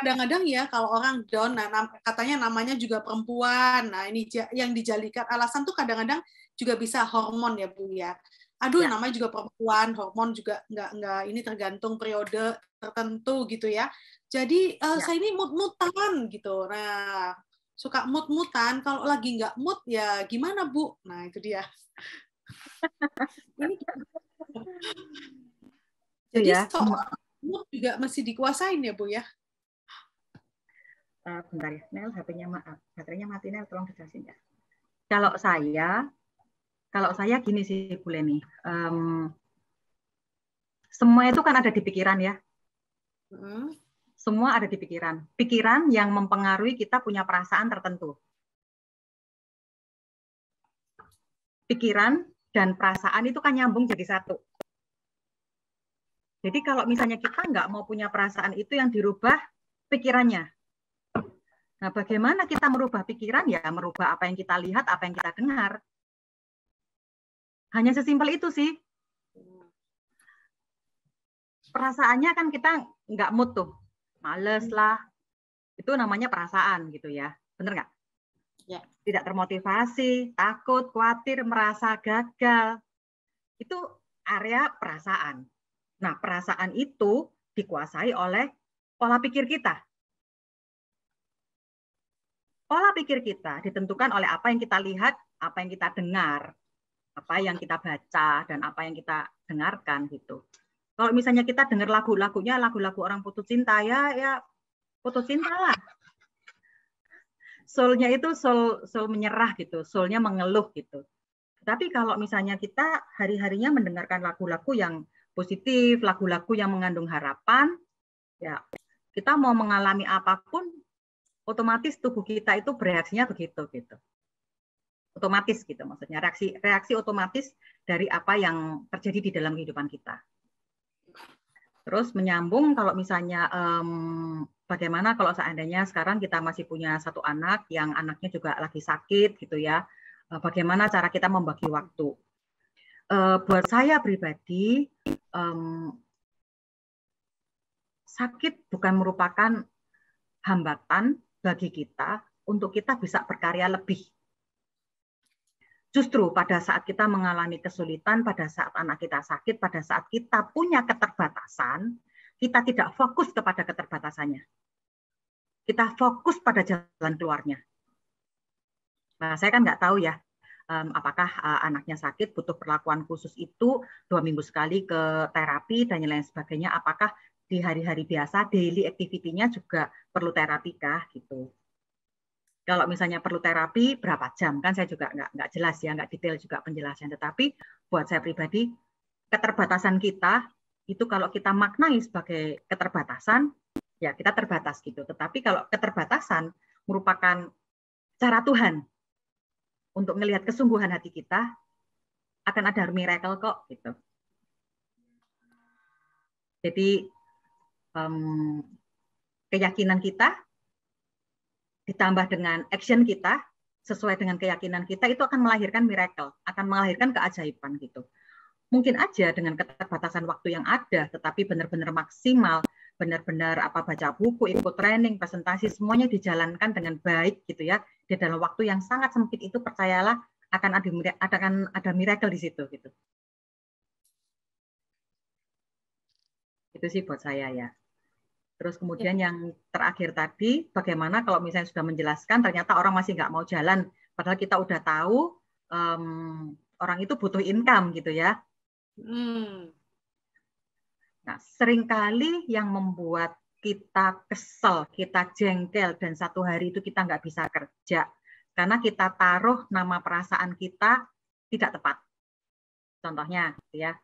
A: Kadang-kadang ya kalau orang down, nah, katanya namanya juga perempuan. Nah ini yang dijalikan alasan tuh kadang-kadang juga bisa hormon ya Bu ya aduh ya. namanya juga perempuan hormon juga nggak nggak ini tergantung periode tertentu gitu ya jadi uh, ya. saya ini mood mutan gitu. Nah, suka mood mutan Kalau lagi nggak mood ya gimana bu? Nah itu dia. ini [laughs] jadi ya. mood juga masih dikuasain ya bu ya?
B: Uh, bentar ya, Nel, HP-nya maaf, baterainya mati Nel, tolong dikasih ya. Kalau saya, kalau saya gini sih Bu Leni, um, semua itu kan ada di pikiran ya. Hmm semua ada di pikiran. Pikiran yang mempengaruhi kita punya perasaan tertentu. Pikiran dan perasaan itu kan nyambung jadi satu. Jadi kalau misalnya kita nggak mau punya perasaan itu yang dirubah pikirannya. Nah, bagaimana kita merubah pikiran? Ya, merubah apa yang kita lihat, apa yang kita dengar. Hanya sesimpel itu sih. Perasaannya kan kita nggak mood tuh males hmm. lah. Itu namanya perasaan gitu ya. Bener nggak? Ya. Tidak termotivasi, takut, khawatir, merasa gagal. Itu area perasaan. Nah, perasaan itu dikuasai oleh pola pikir kita. Pola pikir kita ditentukan oleh apa yang kita lihat, apa yang kita dengar, apa yang kita baca, dan apa yang kita dengarkan gitu. Kalau misalnya kita dengar lagu-lagunya, lagu-lagu orang putus cinta ya, ya putus cinta lah. Soulnya itu soul soul menyerah gitu, soulnya mengeluh gitu. Tapi kalau misalnya kita hari-harinya mendengarkan lagu-lagu yang positif, lagu-lagu yang mengandung harapan, ya kita mau mengalami apapun, otomatis tubuh kita itu bereaksinya begitu gitu otomatis gitu maksudnya reaksi reaksi otomatis dari apa yang terjadi di dalam kehidupan kita Terus menyambung kalau misalnya um, bagaimana kalau seandainya sekarang kita masih punya satu anak yang anaknya juga lagi sakit gitu ya, eh, bagaimana cara kita membagi waktu. Uh, buat saya pribadi, um, sakit bukan merupakan hambatan bagi kita untuk kita bisa berkarya lebih Justru pada saat kita mengalami kesulitan, pada saat anak kita sakit, pada saat kita punya keterbatasan, kita tidak fokus kepada keterbatasannya. Kita fokus pada jalan keluarnya. Nah, saya kan nggak tahu ya, um, apakah uh, anaknya sakit butuh perlakuan khusus itu dua minggu sekali ke terapi dan lain sebagainya apakah di hari-hari biasa daily activity-nya juga perlu terapi kah gitu kalau misalnya perlu terapi berapa jam kan saya juga nggak nggak jelas ya nggak detail juga penjelasan. Tetapi buat saya pribadi keterbatasan kita itu kalau kita maknai sebagai keterbatasan ya kita terbatas gitu. Tetapi kalau keterbatasan merupakan cara Tuhan untuk melihat kesungguhan hati kita akan ada miracle kok gitu. Jadi um, keyakinan kita ditambah dengan action kita sesuai dengan keyakinan kita itu akan melahirkan miracle, akan melahirkan keajaiban gitu. Mungkin aja dengan keterbatasan waktu yang ada, tetapi benar-benar maksimal, benar-benar apa baca buku, ikut training, presentasi semuanya dijalankan dengan baik gitu ya. Di dalam waktu yang sangat sempit itu percayalah akan ada akan ada miracle di situ gitu. Itu sih buat saya ya. Terus kemudian iya. yang terakhir tadi, bagaimana kalau misalnya sudah menjelaskan, ternyata orang masih nggak mau jalan, padahal kita udah tahu um, orang itu butuh income gitu ya. Hmm. Nah, seringkali yang membuat kita kesel, kita jengkel, dan satu hari itu kita nggak bisa kerja karena kita taruh nama perasaan kita tidak tepat. Contohnya, gitu ya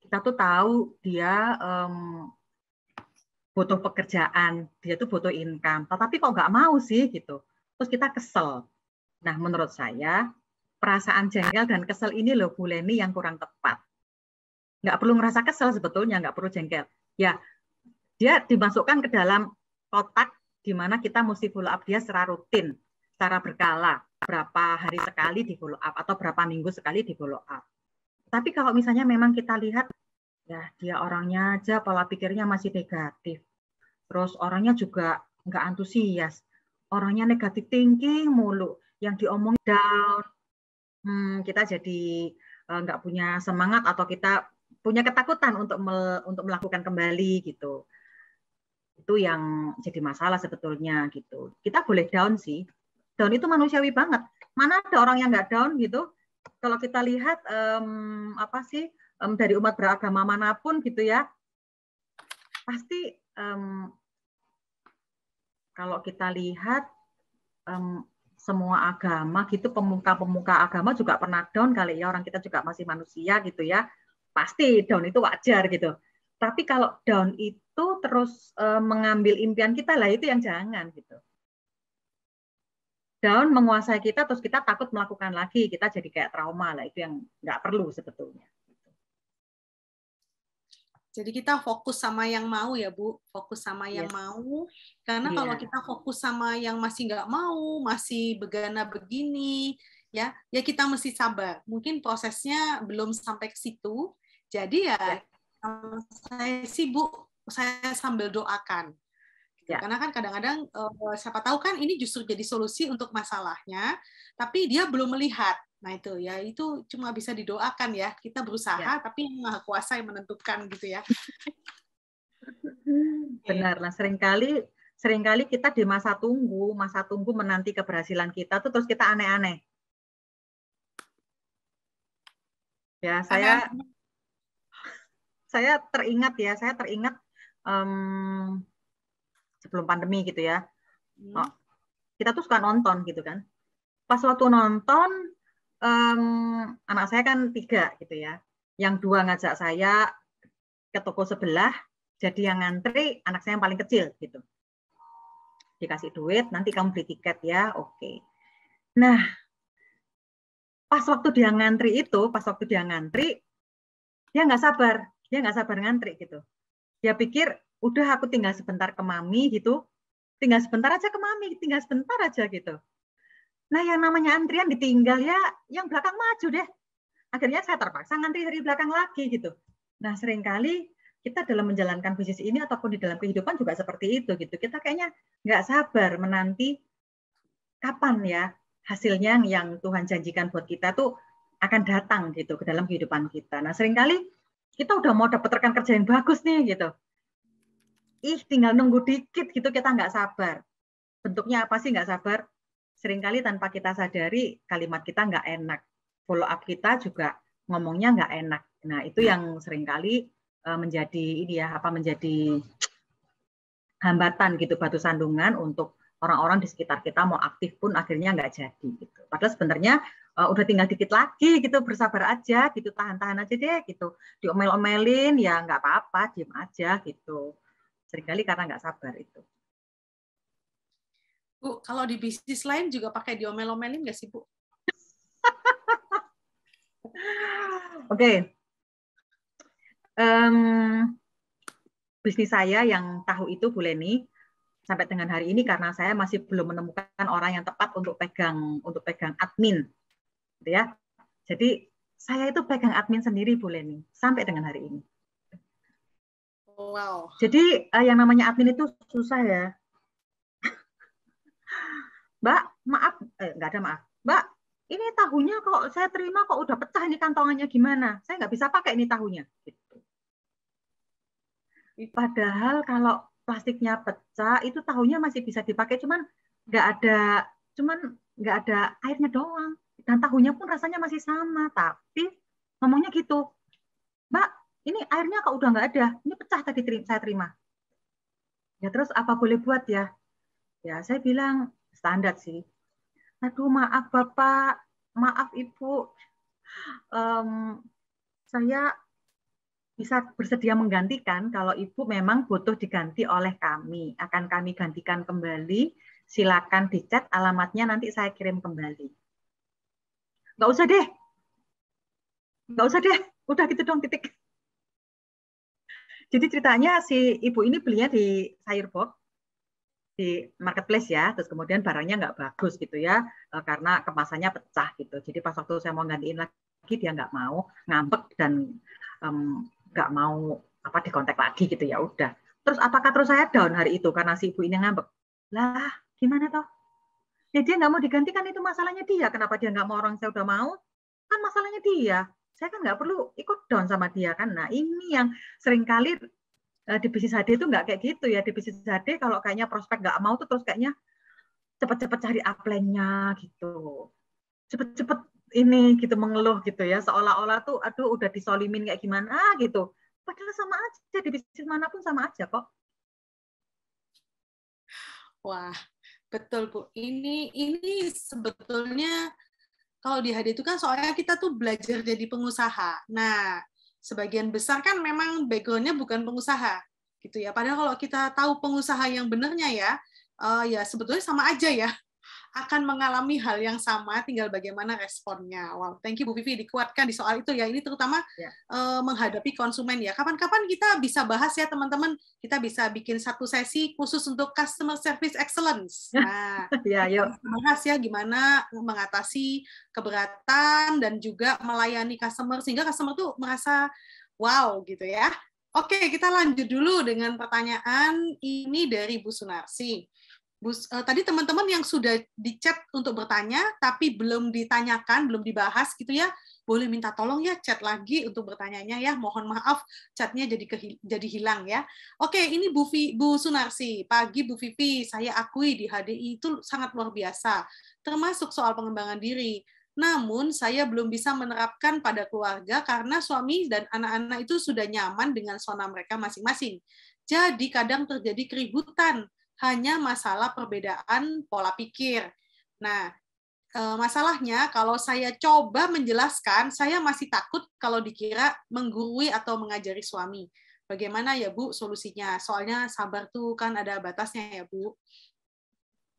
B: kita tuh tahu dia um, butuh pekerjaan, dia tuh butuh income. Tetapi kok nggak mau sih gitu. Terus kita kesel. Nah, menurut saya perasaan jengkel dan kesel ini loh Bu Leni yang kurang tepat. Nggak perlu ngerasa kesel sebetulnya, nggak perlu jengkel. Ya, dia dimasukkan ke dalam kotak di mana kita mesti follow up dia secara rutin, secara berkala, berapa hari sekali di follow up atau berapa minggu sekali di follow up. Tapi kalau misalnya memang kita lihat ya dia orangnya aja pola pikirnya masih negatif terus orangnya juga nggak antusias orangnya negatif thinking mulu yang diomong down hmm, kita jadi eh, nggak uh, punya semangat atau kita punya ketakutan untuk mel untuk melakukan kembali gitu itu yang jadi masalah sebetulnya gitu kita boleh down sih down itu manusiawi banget mana ada orang yang nggak down gitu kalau kita lihat um, apa sih um, dari umat beragama manapun gitu ya, pasti um, kalau kita lihat um, semua agama gitu pemuka-pemuka agama juga pernah down kali ya orang kita juga masih manusia gitu ya pasti down itu wajar gitu tapi kalau down itu terus um, mengambil impian kita lah itu yang jangan gitu down menguasai kita terus kita takut melakukan lagi kita jadi kayak trauma lah itu yang nggak perlu sebetulnya
A: jadi kita fokus sama yang mau ya Bu, fokus sama yang yes. mau. Karena yeah. kalau kita fokus sama yang masih nggak mau, masih begana begini, ya, ya kita mesti sabar. Mungkin prosesnya belum sampai ke situ. Jadi ya, yeah. saya sih Bu, saya sambil doakan. Gitu. Ya. Karena kan kadang-kadang uh, siapa tahu kan ini justru jadi solusi untuk masalahnya, tapi dia belum melihat. Nah itu ya itu cuma bisa didoakan ya. Kita berusaha ya. tapi maha kuasa yang menentukan gitu ya.
B: [laughs] Benar lah. Seringkali seringkali kita di masa tunggu, masa tunggu menanti keberhasilan kita tuh terus kita aneh-aneh.
A: Ya saya
B: aneh. [laughs] saya teringat ya saya teringat. Um, sebelum pandemi gitu ya. Hmm. Oh, kita tuh suka nonton gitu kan. Pas waktu nonton, um, anak saya kan tiga gitu ya. Yang dua ngajak saya ke toko sebelah, jadi yang ngantri anak saya yang paling kecil gitu. Dikasih duit, nanti kamu beli tiket ya, oke. Okay. Nah, pas waktu dia ngantri itu, pas waktu dia ngantri, dia nggak sabar, dia nggak sabar ngantri gitu. Dia pikir udah aku tinggal sebentar ke mami gitu tinggal sebentar aja ke mami tinggal sebentar aja gitu nah yang namanya antrian ditinggal ya yang belakang maju deh akhirnya saya terpaksa ngantri dari belakang lagi gitu nah seringkali kita dalam menjalankan bisnis ini ataupun di dalam kehidupan juga seperti itu gitu kita kayaknya nggak sabar menanti kapan ya hasilnya yang Tuhan janjikan buat kita tuh akan datang gitu ke dalam kehidupan kita nah seringkali kita udah mau dapat rekan kerja yang bagus nih gitu ih tinggal nunggu dikit gitu kita nggak sabar. Bentuknya apa sih nggak sabar? Seringkali tanpa kita sadari kalimat kita nggak enak. Follow up kita juga ngomongnya nggak enak. Nah itu yang seringkali eh, menjadi ini ya apa menjadi hambatan gitu batu sandungan untuk orang-orang di sekitar kita mau aktif pun akhirnya nggak jadi gitu. Padahal sebenarnya uh, udah tinggal dikit lagi gitu, bersabar aja gitu, tahan-tahan aja deh gitu. Diomel-omelin ya nggak apa-apa, diem aja gitu seringkali karena nggak sabar itu.
A: Bu, kalau di bisnis lain juga pakai diomel-omelin nggak sih, Bu? [laughs]
B: Oke. okay. Um, bisnis saya yang tahu itu Bu Leni sampai dengan hari ini karena saya masih belum menemukan orang yang tepat untuk pegang untuk pegang admin, gitu ya. Jadi saya itu pegang admin sendiri Bu Leni sampai dengan hari ini wow. Jadi uh, yang namanya admin itu susah ya. [laughs] Mbak, maaf, eh, nggak ada maaf. Mbak, ini tahunya kok saya terima kok udah pecah ini kantongannya gimana? Saya nggak bisa pakai ini tahunya. Gitu. Padahal kalau plastiknya pecah itu tahunya masih bisa dipakai, cuman nggak ada, cuman nggak ada airnya doang. Dan tahunya pun rasanya masih sama, tapi ngomongnya gitu. Mbak, ini airnya kok udah nggak ada, ini pecah tadi terima, saya terima. Ya terus apa boleh buat ya? Ya saya bilang standar sih. Aduh maaf bapak, maaf ibu, um, saya bisa bersedia menggantikan kalau ibu memang butuh diganti oleh kami. Akan kami gantikan kembali. Silakan dicat alamatnya nanti saya kirim kembali. Nggak usah deh. Nggak usah deh. Udah gitu dong titik. Jadi ceritanya si ibu ini belinya di sayur box di marketplace ya, terus kemudian barangnya nggak bagus gitu ya, e, karena kemasannya pecah gitu. Jadi pas waktu saya mau gantiin lagi dia nggak mau, ngambek dan um, nggak mau apa di kontak lagi gitu ya udah. Terus apakah terus saya down hari itu karena si ibu ini ngambek? Lah gimana toh? Ya dia nggak mau digantikan itu masalahnya dia. Kenapa dia nggak mau orang saya udah mau? Kan masalahnya dia saya kan nggak perlu ikut down sama dia kan. Nah ini yang seringkali eh, di bisnis HD itu nggak kayak gitu ya. Di bisnis HD kalau kayaknya prospek nggak mau tuh terus kayaknya cepet-cepet cari upline-nya gitu. Cepet-cepet ini gitu mengeluh gitu ya seolah-olah tuh aduh udah disolimin kayak gimana gitu padahal sama aja di bisnis manapun sama aja kok
A: wah betul bu ini ini sebetulnya kalau di HD itu kan soalnya kita tuh belajar jadi pengusaha. Nah, sebagian besar kan memang backgroundnya bukan pengusaha gitu ya. Padahal kalau kita tahu pengusaha yang benernya ya, uh, ya sebetulnya sama aja ya akan mengalami hal yang sama, tinggal bagaimana responnya. Wow, thank you Bu Vivi dikuatkan di soal itu ya. Ini terutama yeah. Ya. uh, menghadapi konsumen ya. Kapan-kapan kita bisa bahas ya teman-teman. Kita bisa bikin satu sesi khusus untuk customer service excellence. [laughs] Ya, nah, ya, yeah, yuk. bahas ya gimana mengatasi keberatan dan juga melayani customer sehingga customer tuh merasa wow gitu ya. Oke, kita lanjut dulu dengan pertanyaan ini dari Bu Sunarsi. Bu, uh, eh, tadi teman-teman yang sudah di chat untuk bertanya tapi belum ditanyakan, belum dibahas gitu ya, boleh minta tolong ya chat lagi untuk bertanyanya ya. Mohon maaf chatnya jadi ke, jadi hilang ya. Oke, ini Bu Vi Bu Sunarsi. Pagi Bu Vivi, saya akui di HDI itu sangat luar biasa, termasuk soal pengembangan diri. Namun saya belum bisa menerapkan pada keluarga karena suami dan anak-anak itu sudah nyaman dengan zona mereka masing-masing. Jadi kadang terjadi keributan hanya masalah perbedaan pola pikir. Nah, e, masalahnya kalau saya coba menjelaskan, saya masih takut kalau dikira menggurui atau mengajari suami. Bagaimana ya Bu solusinya? Soalnya sabar tuh kan ada batasnya ya Bu.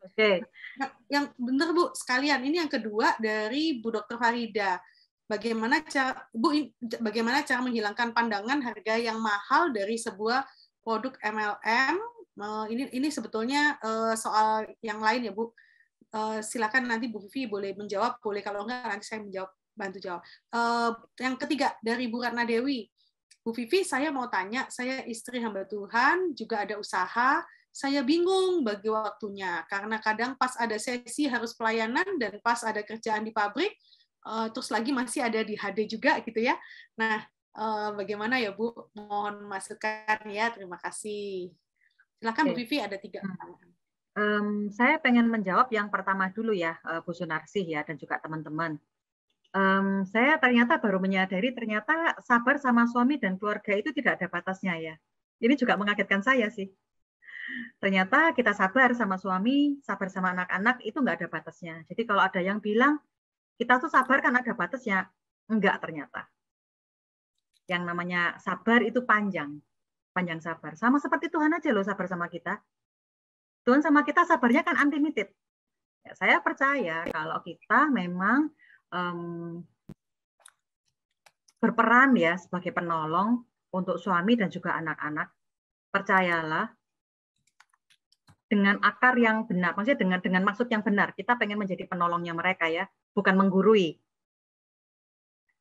A: Oke. Okay. Nah, yang benar Bu sekalian ini yang kedua dari Bu Dr. Farida. Bagaimana cara Bu bagaimana cara menghilangkan pandangan harga yang mahal dari sebuah produk MLM Eh, ini ini sebetulnya eh, soal yang lain ya Bu. Eh, silakan nanti Bu Vivi boleh menjawab, boleh kalau enggak nanti saya menjawab bantu jawab. yang ketiga dari Bu Ratna Dewi. Bu Vivi, saya mau tanya, saya istri hamba Tuhan, juga ada usaha, saya bingung bagi waktunya, karena kadang pas ada sesi harus pelayanan, dan pas ada kerjaan di pabrik, terus lagi masih ada di HD juga gitu ya. Nah, bagaimana ya Bu? Mohon masukkan ya, terima kasih. Silakan okay. Bu Vivi ada tiga pertanyaan.
B: Um, hmm. saya pengen menjawab yang pertama dulu ya, eh, Bu Sunarsih ya, dan juga teman-teman. Um, saya ternyata baru menyadari ternyata sabar sama suami dan keluarga itu tidak ada batasnya ya. Ini juga mengagetkan saya sih. Ternyata kita sabar sama suami, sabar sama anak-anak itu nggak ada batasnya. Jadi kalau ada yang bilang kita tuh sabar kan ada batasnya, enggak ternyata. Yang namanya sabar itu panjang panjang sabar. Sama seperti Tuhan aja loh sabar sama kita. Tuhan sama kita sabarnya kan unlimited. Ya, saya percaya kalau kita memang um, berperan ya sebagai penolong untuk suami dan juga anak-anak, percayalah dengan akar yang benar, maksudnya dengan dengan maksud yang benar. Kita pengen menjadi penolongnya mereka ya, bukan menggurui.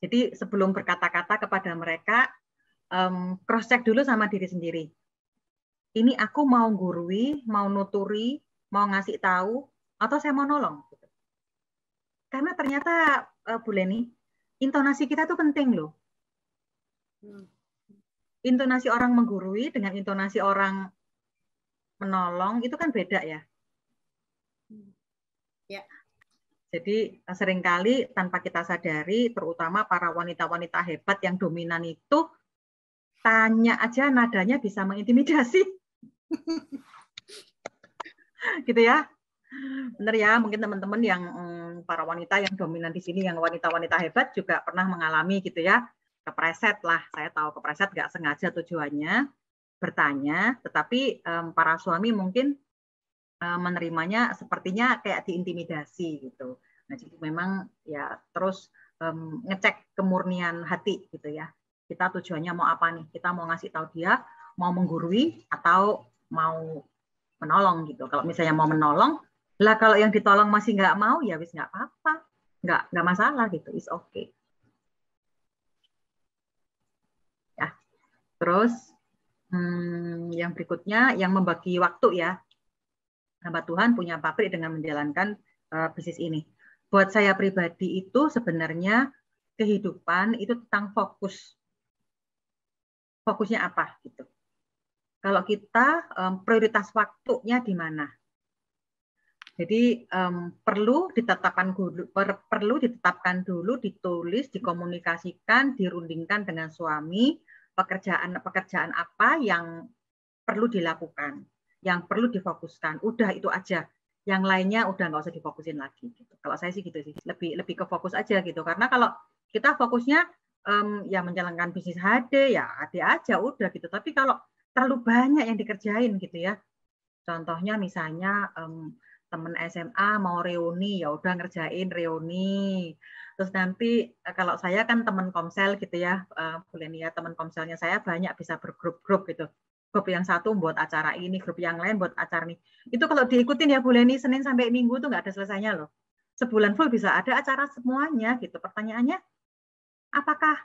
B: Jadi sebelum berkata-kata kepada mereka, um, cross check dulu sama diri sendiri. Ini aku mau gurui, mau nuturi, mau ngasih tahu, atau saya mau nolong. Gitu. Karena ternyata uh, Bu Leni, intonasi kita tuh penting loh. Hmm. Intonasi orang menggurui dengan intonasi orang menolong itu kan beda ya. Hmm. Ya. Jadi seringkali tanpa kita sadari, terutama para wanita-wanita hebat yang dominan itu tanya aja nadanya bisa mengintimidasi. [laughs] gitu ya. Benar ya, mungkin teman-teman yang mm, para wanita yang dominan di sini, yang wanita-wanita hebat juga pernah mengalami gitu ya, kepreset lah. Saya tahu kepreset gak sengaja tujuannya bertanya, tetapi um, para suami mungkin um, menerimanya sepertinya kayak diintimidasi gitu. Nah, jadi memang ya terus um, ngecek kemurnian hati gitu ya. Kita tujuannya mau apa nih? Kita mau ngasih tahu dia, mau menggurui atau mau menolong gitu. Kalau misalnya mau menolong, lah kalau yang ditolong masih nggak mau ya wis nggak apa-apa, nggak nggak masalah gitu, is okay. Ya, terus hmm, yang berikutnya yang membagi waktu ya. Hamba Tuhan punya pabrik dengan menjalankan uh, bisnis ini. Buat saya pribadi itu sebenarnya kehidupan itu tentang fokus fokusnya apa gitu. Kalau kita um, prioritas waktunya di mana? Jadi um, perlu ditetapkan dulu, per, perlu ditetapkan dulu, ditulis, dikomunikasikan, dirundingkan dengan suami pekerjaan-pekerjaan apa yang perlu dilakukan, yang perlu difokuskan. Udah itu aja. Yang lainnya udah nggak usah difokusin lagi. Gitu. Kalau saya sih gitu sih, lebih lebih ke fokus aja gitu. Karena kalau kita fokusnya um, ya menjalankan bisnis HD ya HD aja udah gitu. Tapi kalau terlalu banyak yang dikerjain gitu ya. Contohnya misalnya um, temen SMA mau reuni ya udah ngerjain reuni. Terus nanti eh, kalau saya kan teman komsel gitu ya, eh, boleh nih ya teman komselnya saya banyak bisa bergrup-grup gitu. Grup yang satu buat acara ini, grup yang lain buat acara ini. Itu kalau diikutin ya boleh nih Senin sampai Minggu tuh nggak ada selesainya loh. Sebulan full bisa ada acara semuanya gitu. Pertanyaannya apakah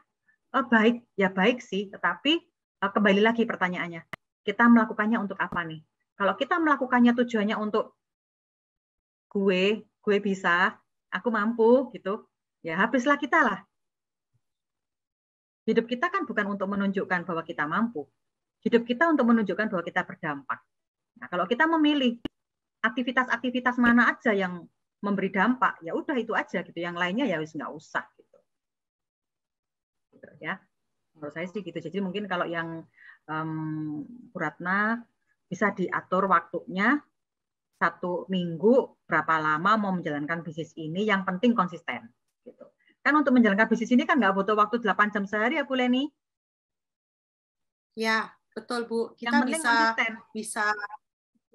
B: uh, baik? Ya baik sih, tetapi uh, kembali lagi pertanyaannya. Kita melakukannya untuk apa nih? Kalau kita melakukannya tujuannya untuk gue, gue bisa, aku mampu gitu, ya habislah kita lah. Hidup kita kan bukan untuk menunjukkan bahwa kita mampu. Hidup kita untuk menunjukkan bahwa kita berdampak. Nah, kalau kita memilih aktivitas-aktivitas mana aja yang memberi dampak, ya udah itu aja gitu. Yang lainnya ya wis nggak usah gitu ya menurut saya sih gitu jadi mungkin kalau yang um, Puratna bisa diatur waktunya satu minggu berapa lama mau menjalankan bisnis ini yang penting konsisten gitu kan untuk menjalankan bisnis ini kan nggak butuh waktu 8 jam sehari ya Bu Leni
A: ya betul Bu kita yang bisa konsisten. bisa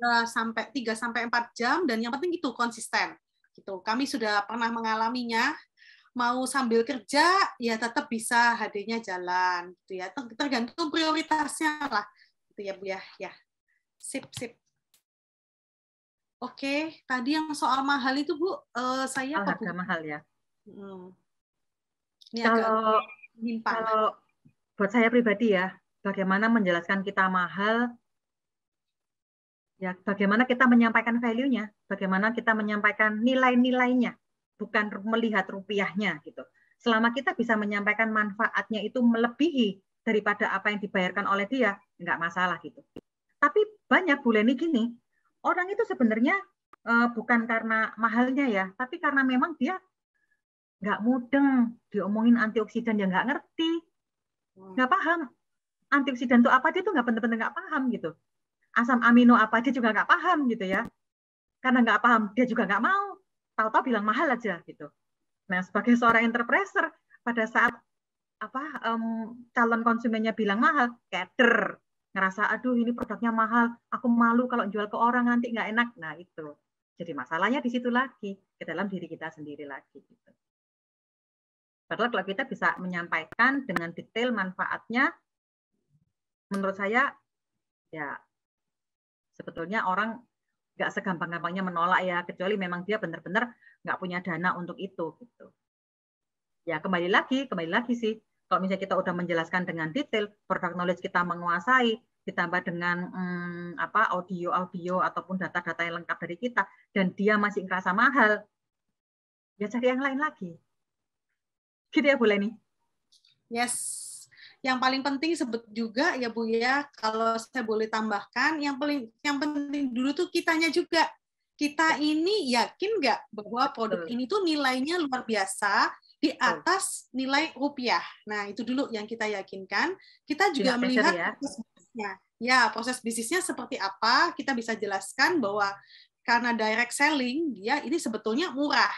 A: eh, sampai 3 sampai 4 jam dan yang penting itu konsisten gitu. Kami sudah pernah mengalaminya mau sambil kerja ya tetap bisa HD-nya jalan gitu ya tergantung prioritasnya lah gitu ya Bu ya ya sip sip Oke, tadi yang soal mahal itu Bu, uh, saya harga mahal ya. Hmm. Ini kalau agak kalau buat saya
B: pribadi ya, bagaimana menjelaskan kita mahal ya bagaimana kita menyampaikan value-nya, bagaimana kita menyampaikan nilai-nilainya bukan melihat rupiahnya gitu. Selama kita bisa menyampaikan manfaatnya itu melebihi daripada apa yang dibayarkan oleh dia, nggak masalah gitu. Tapi banyak bulan ini gini, orang itu sebenarnya uh, bukan karena mahalnya ya, tapi karena memang dia nggak mudeng, diomongin antioksidan yang nggak ngerti, hmm. nggak paham antioksidan itu apa dia tuh nggak benar-benar nggak paham gitu. Asam amino apa dia juga nggak paham gitu ya. Karena nggak paham dia juga nggak mau tahu-tahu bilang mahal aja gitu. Nah, sebagai seorang entrepreneur pada saat apa um, calon konsumennya bilang mahal, keder, ngerasa aduh ini produknya mahal, aku malu kalau jual ke orang nanti nggak enak. Nah, itu. Jadi masalahnya di situ lagi, ke dalam diri kita sendiri lagi gitu. Padahal kalau kita bisa menyampaikan dengan detail manfaatnya, menurut saya ya sebetulnya orang nggak segampang-gampangnya menolak ya kecuali memang dia benar-benar nggak punya dana untuk itu gitu ya kembali lagi kembali lagi sih kalau misalnya kita udah menjelaskan dengan detail produk knowledge kita menguasai ditambah dengan hmm, apa audio audio ataupun data-data yang lengkap dari kita dan dia masih ngerasa mahal ya cari yang lain lagi gitu ya boleh
A: nih yes yang paling penting sebut juga ya Bu ya, kalau saya boleh tambahkan, yang paling yang penting dulu tuh kitanya juga. Kita iya. ini yakin nggak bahwa produk ini tuh nilainya luar biasa di atas nilai rupiah. Nah itu dulu yang kita yakinkan. Kita juga melihat ya. prosesnya. Ya proses bisnisnya seperti apa. Kita bisa jelaskan bahwa karena direct selling dia ini sebetulnya murah.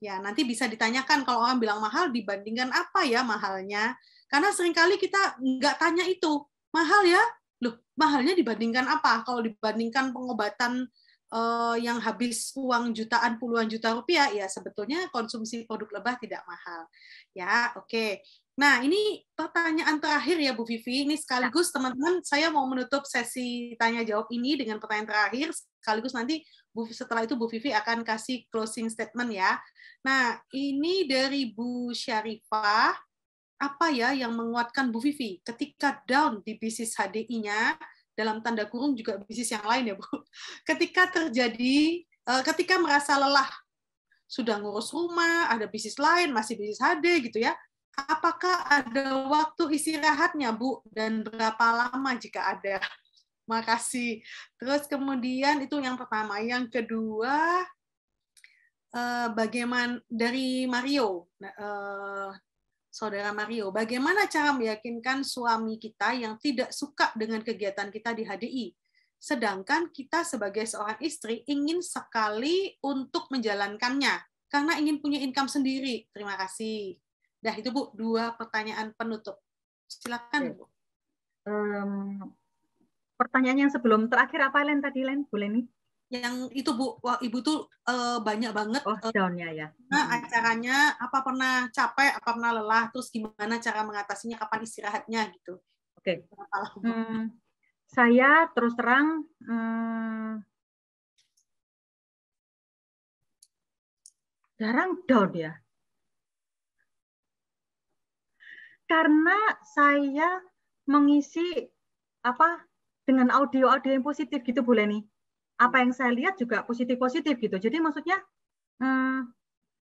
A: Ya, nanti bisa ditanyakan kalau orang bilang mahal dibandingkan apa ya mahalnya. Karena seringkali kita nggak tanya itu. Mahal ya? Loh, mahalnya dibandingkan apa? Kalau dibandingkan pengobatan uh, yang habis uang jutaan, puluhan juta rupiah, ya sebetulnya konsumsi produk lebah tidak mahal. Ya, oke. Okay. Nah, ini pertanyaan terakhir ya Bu Vivi. Ini sekaligus teman-teman saya mau menutup sesi tanya jawab ini dengan pertanyaan terakhir sekaligus nanti Bu setelah itu Bu Vivi akan kasih closing statement ya. Nah, ini dari Bu Syarifah apa ya yang menguatkan Bu Vivi ketika down di bisnis HDI-nya dalam tanda kurung juga bisnis yang lain ya Bu. [laughs] Ketika terjadi eh, ketika merasa lelah sudah ngurus rumah, ada bisnis lain, masih bisnis HD gitu ya. Apakah ada waktu istirahatnya Bu dan berapa lama jika ada? [laughs] Makasih. Terus kemudian itu yang pertama, yang kedua eh, bagaimana dari Mario nah, eh, Saudara Mario, bagaimana cara meyakinkan suami kita yang tidak suka dengan kegiatan kita di HDI? Sedangkan kita sebagai seorang istri ingin sekali untuk menjalankannya karena ingin punya income sendiri. Terima kasih. Dah itu Bu, dua pertanyaan penutup. Silakan Bu. Um, pertanyaan yang sebelum terakhir apa Len tadi Len? boleh nih? yang itu bu ibu tuh uh, banyak banget oh, uh, ya. Nah, acaranya apa pernah capek, apa pernah lelah, terus gimana cara mengatasinya, kapan istirahatnya gitu. Oke. Okay. Hmm,
B: saya terus terang hmm, jarang down ya. Karena saya mengisi apa dengan audio-audio yang positif gitu boleh nih apa yang saya lihat juga positif-positif gitu. Jadi maksudnya alasan hmm,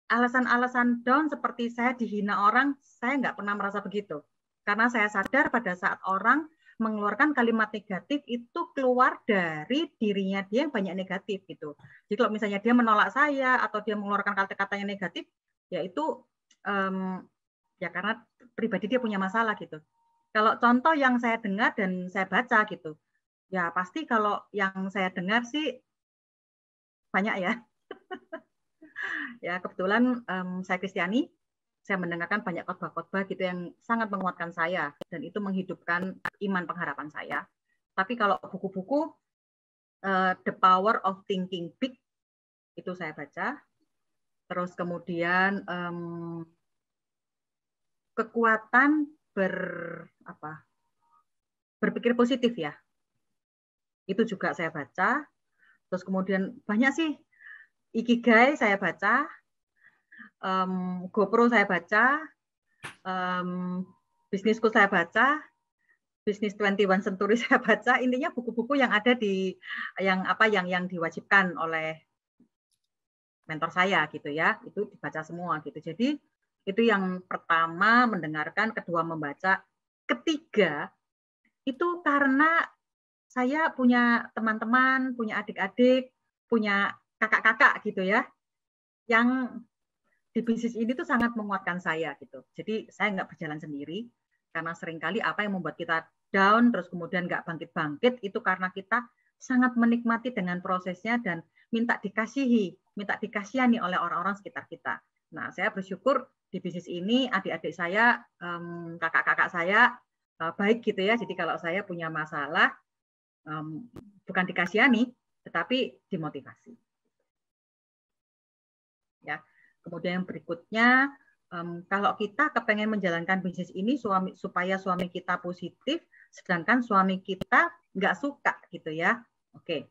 B: alasan-alasan down seperti saya dihina orang, saya nggak pernah merasa begitu. Karena saya sadar pada saat orang mengeluarkan kalimat negatif itu keluar dari dirinya dia yang banyak negatif gitu. Jadi kalau misalnya dia menolak saya atau dia mengeluarkan kata-kata yang negatif, yaitu um, ya karena pribadi dia punya masalah gitu. Kalau contoh yang saya dengar dan saya baca gitu, Ya, pasti kalau yang saya dengar sih banyak ya. [laughs] ya, kebetulan um, saya Kristiani, saya mendengarkan banyak khotbah-khotbah gitu yang sangat menguatkan saya dan itu menghidupkan iman pengharapan saya. Tapi kalau buku-buku uh, The Power of Thinking Big itu saya baca. Terus kemudian um, kekuatan ber apa? berpikir positif ya itu juga saya baca. Terus kemudian banyak sih Ikigai saya baca, um, GoPro saya baca, um, bisnisku saya baca, bisnis 21 Century [laughs] saya baca. Intinya buku-buku yang ada di yang apa yang yang diwajibkan oleh mentor saya gitu ya, itu dibaca semua gitu. Jadi itu yang pertama mendengarkan, kedua membaca, ketiga itu karena saya punya teman-teman, punya adik-adik, punya kakak-kakak gitu ya, yang di bisnis ini tuh sangat menguatkan saya gitu. Jadi saya nggak berjalan sendiri karena seringkali apa yang membuat kita down terus kemudian nggak bangkit-bangkit itu karena kita sangat menikmati dengan prosesnya dan minta dikasihi, minta dikasihani oleh orang-orang sekitar kita. Nah, saya bersyukur di bisnis ini adik-adik saya, kakak-kakak saya eh, baik gitu ya. Jadi kalau saya punya masalah, um, bukan dikasihani tetapi dimotivasi. Ya. Kemudian yang berikutnya um, kalau kita kepengen menjalankan bisnis ini suami, supaya suami kita positif sedangkan suami kita nggak suka gitu ya. Oke.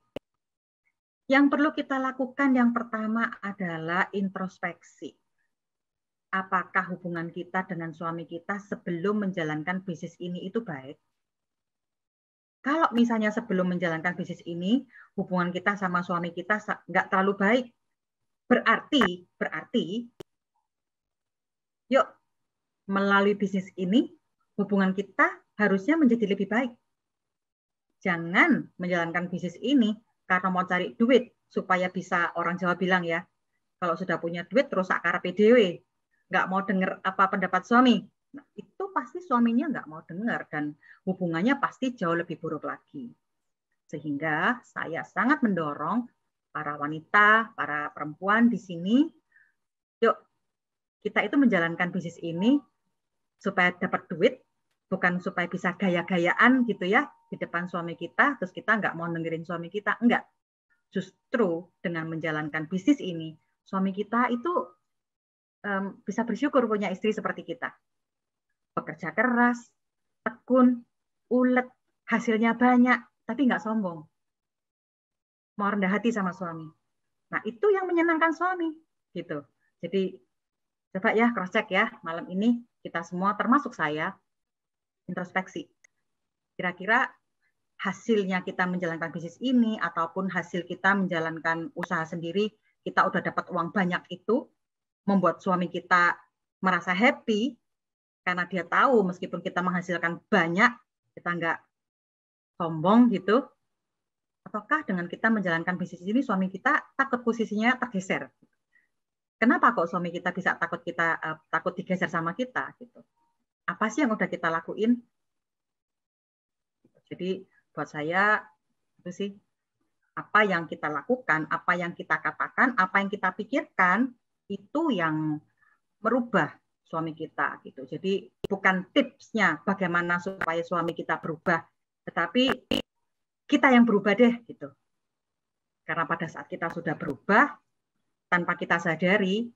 B: Yang perlu kita lakukan yang pertama adalah introspeksi apakah hubungan kita dengan suami kita sebelum menjalankan bisnis ini itu baik? Kalau misalnya sebelum menjalankan bisnis ini, hubungan kita sama suami kita nggak terlalu baik, berarti, berarti, yuk, melalui bisnis ini, hubungan kita harusnya menjadi lebih baik. Jangan menjalankan bisnis ini karena mau cari duit, supaya bisa orang Jawa bilang ya, kalau sudah punya duit terus akar PDW, nggak mau dengar apa pendapat suami, Nah, itu pasti suaminya nggak mau dengar dan hubungannya pasti jauh lebih buruk lagi. Sehingga saya sangat mendorong para wanita, para perempuan di sini, yuk kita itu menjalankan bisnis ini supaya dapat duit, bukan supaya bisa gaya-gayaan gitu ya di depan suami kita, terus kita nggak mau dengerin suami kita, enggak. Justru dengan menjalankan bisnis ini, suami kita itu um, bisa bersyukur punya istri seperti kita pekerja keras, tekun, ulet, hasilnya banyak, tapi nggak sombong. Mau rendah hati sama suami. Nah, itu yang menyenangkan suami. gitu. Jadi, coba ya cross-check ya, malam ini kita semua, termasuk saya, introspeksi. Kira-kira hasilnya kita menjalankan bisnis ini ataupun hasil kita menjalankan usaha sendiri, kita udah dapat uang banyak itu, membuat suami kita merasa happy, karena dia tahu meskipun kita menghasilkan banyak kita nggak sombong gitu ataukah dengan kita menjalankan bisnis ini suami kita takut posisinya tergeser kenapa kok suami kita bisa takut kita uh, takut digeser sama kita gitu apa sih yang udah kita lakuin jadi buat saya itu sih apa yang kita lakukan, apa yang kita katakan, apa yang kita pikirkan itu yang merubah suami kita gitu. Jadi bukan tipsnya bagaimana supaya suami kita berubah, tetapi kita yang berubah deh gitu. Karena pada saat kita sudah berubah tanpa kita sadari,